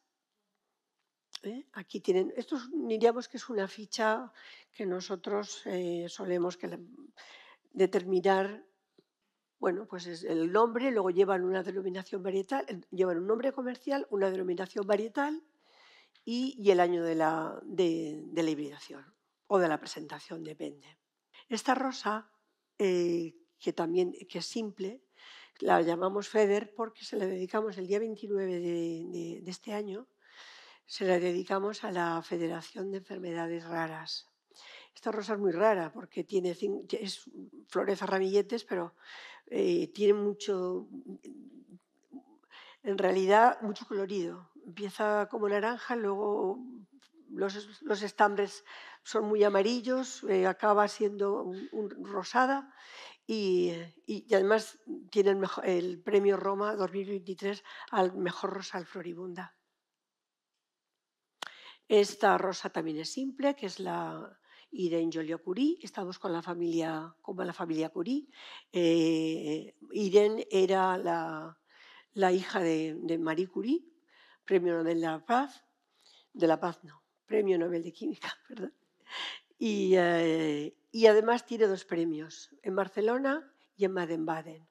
Eh, aquí tienen, esto diríamos que es una ficha que nosotros solemos determinar bueno, pues es el nombre, luego llevan una denominación varietal, llevan un nombre comercial, una denominación varietal y, el año de la, hibridación o de la presentación, depende. Esta rosa, eh, que también es simple, la llamamos FEDER porque se la dedicamos el día 29 de, de este año, se la dedicamos a la Federación de Enfermedades Raras esta rosa es muy rara porque tiene es, florece a ramilletes, pero eh, tiene mucho, en realidad, mucho colorido. Empieza como naranja, luego los, estambres son muy amarillos, eh, acaba siendo un, rosada y, además tiene el, el, premio Roma 2023 al mejor rosal floribunda. Esta rosa también es simple, que es la Irene Joliot Curie, estamos con la familia, como la familia Curie. Eh, Irene era la, hija de, Marie Curie, premio Nobel de la Paz, de la Paz no, premio Nobel de Química, eh, Y, además tiene dos premios, en Barcelona y en Baden-Baden.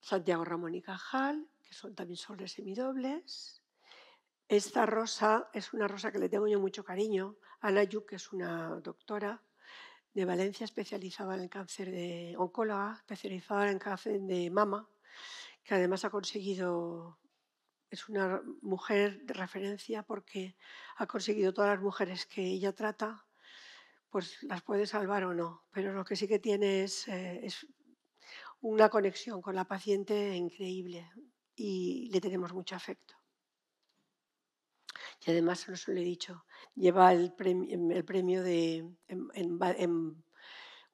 Santiago Ramón y Cajal, que son, también son semidobles. Esta rosa es una rosa que le tengo yo mucho cariño. Ana Yu, que es una doctora de Valencia especializada en cáncer de oncóloga, especializada en cáncer de mama, que además ha conseguido es una mujer de referencia porque ha conseguido todas las mujeres que ella trata, pues las puede salvar o no. Pero lo que sí que tiene es eh, una conexión con la paciente increíble y le tenemos mucho afecto y además se lo, he dicho, lleva el premio, em, el premio de, em,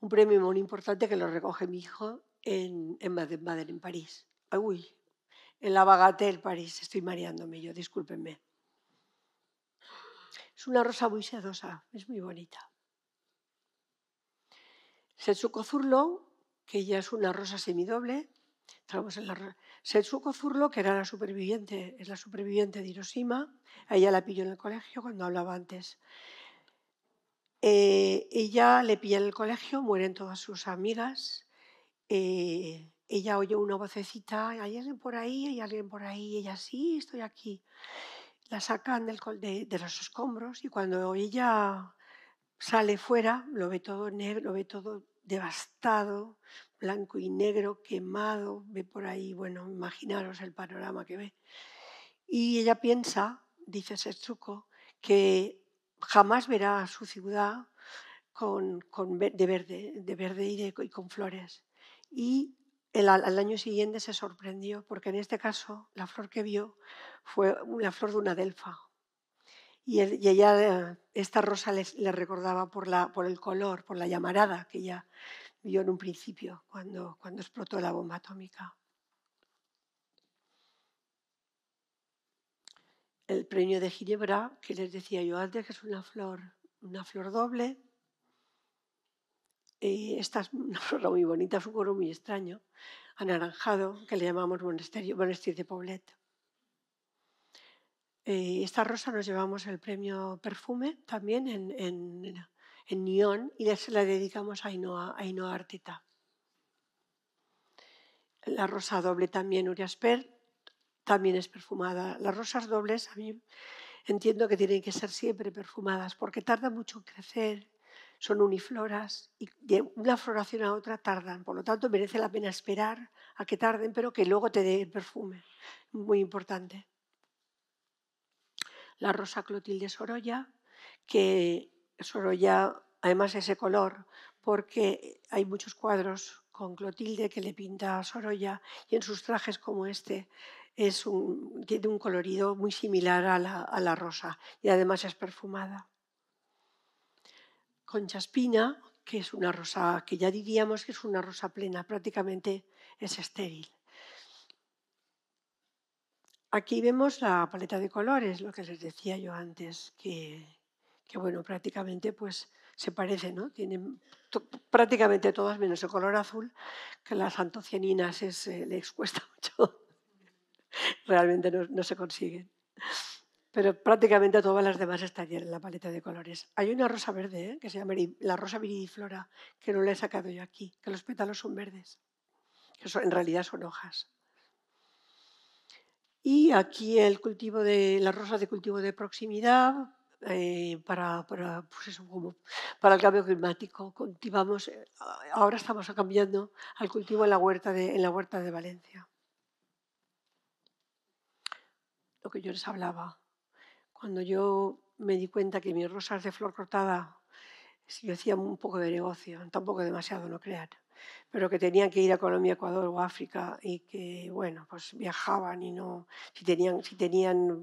un premio muy importante que lo recoge mi hijo en, Madrid, en París. uy, en la Bagatelle, París, estoy mareándome yo, discúlpenme. Es una rosa muy sedosa, es muy bonita. Setsuko Zurlo, que ya es una rosa semidoble, Entramos pues en la... Setsuko Furlo, que era la superviviente, es la superviviente de Hiroshima, ella la pilló en el colegio cuando hablaba antes. Eh, ella le pilla en el colegio, mueren todas sus amigas. Eh, ella oye una vocecita, hay alguien por ahí, hay alguien por ahí, ella sí, estoy aquí. La sacan del, de, los escombros y cuando ella sale fuera, lo ve todo negro, lo ve todo devastado, blanco y negro, quemado, ve por ahí, bueno, imaginaros el panorama que ve. Y ella piensa, dice Sestruco, que jamás verá su ciudad con, de verde, de verde y, con flores. Y al año siguiente se sorprendió, porque en este caso la flor que vio fue la flor de una delfa, y, ella, esta rosa le, le recordaba por, la, por, el color, por la llamarada que ella vio en un principio cuando, cuando explotó la bomba atómica. El premio de Ginebra, que les decía yo antes, que es una flor, una flor doble. Y eh, esta es una flor muy bonita, es un color muy extraño, anaranjado, que le llamamos monasterio, monasterio de Poblet. Eh, esta rosa nos llevamos el premio Perfume también en, en, y se la dedicamos a Ainoa, a La rosa doble también, Uriasper, también es perfumada. Las rosas dobles a mí entiendo que tienen que ser siempre perfumadas porque tardan mucho en crecer, son unifloras y de una floración a otra tardan. Por lo tanto, merece la pena esperar a que tarden, pero que luego te dé el perfume. Muy importante la rosa Clotilde Sorolla, que Sorolla además ese color, porque hay muchos cuadros con Clotilde que le pinta a Sorolla y en sus trajes como este es tiene un colorido muy similar a la, rosa y además es perfumada. Concha espina, que es una rosa que ya diríamos que es una rosa plena, prácticamente es estéril. Aquí vemos la paleta de colores, lo que les decía yo antes, que, bueno, prácticamente pues se parece, ¿no? Tienen prácticamente todas, menos el color azul, que las antocianinas eh, les cuesta mucho. Realmente no, se consiguen. Pero prácticamente todas las demás están en la paleta de colores. Hay una rosa verde, ¿eh? que se llama la rosa viridiflora, que no la he sacado yo aquí, que los pétalos son verdes, que en realidad son hojas. Y aquí el cultivo de las rosas de cultivo de proximidad eh, para, para, pues para, el cambio climático. Eh, ahora estamos cambiando al cultivo en la huerta de, en la huerta de Valencia. Lo que yo les hablaba. Cuando yo me di cuenta que mis rosas de flor cortada, yo hacía un poco de negocio, tampoco demasiado, no crean pero que tenían que ir a Colombia, Ecuador o África y que, bueno, pues viajaban y no, si tenían, si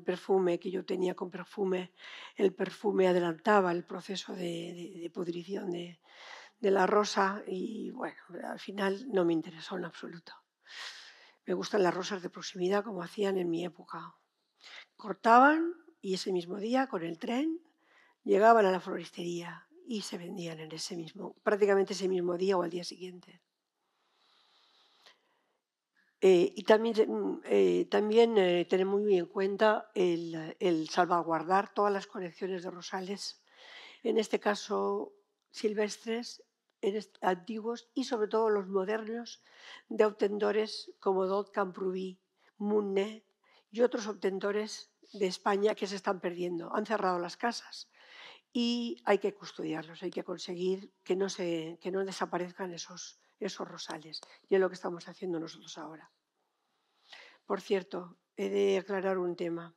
perfume, que yo tenía con perfume, el perfume adelantaba el proceso de, pudrición de, de la rosa y, bueno, al final no me interesó en absoluto. Me gustan las rosas de proximidad como hacían en mi época. Cortaban y ese mismo día con el tren llegaban a la floristería y se vendían en ese mismo, prácticamente ese mismo día o al día siguiente. Eh, y también, mm, eh, también eh, tener muy en cuenta el, salvaguardar todas las colecciones de rosales, en este caso silvestres, antiguos y sobre todo los modernos de obtendores como Dot Camprubí, Munnet y otros obtendores de España que se están perdiendo. Han cerrado las casas y hay que custodiarlos, hay que conseguir que no, se, no desaparezcan esos, esos rosales. Y es lo que estamos haciendo nosotros ahora. Por cierto, he de aclarar un tema.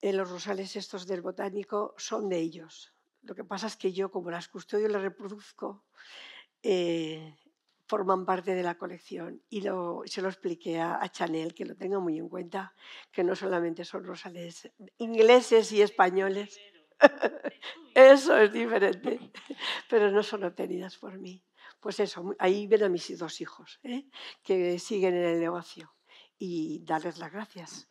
Eh, los rosales estos del botánico son de ellos. Lo que pasa es que yo, como las custodio y las reproduzco, eh, forman parte de la colección. Y se lo expliqué a, Chanel, que lo tenga muy en cuenta, que no solamente son rosales ingleses y españoles. Eso es diferente. Pero no son obtenidas por mí. Pues eso, ahí ven a mis dos hijos, ¿eh? que siguen en el negocio. Y darles las gracias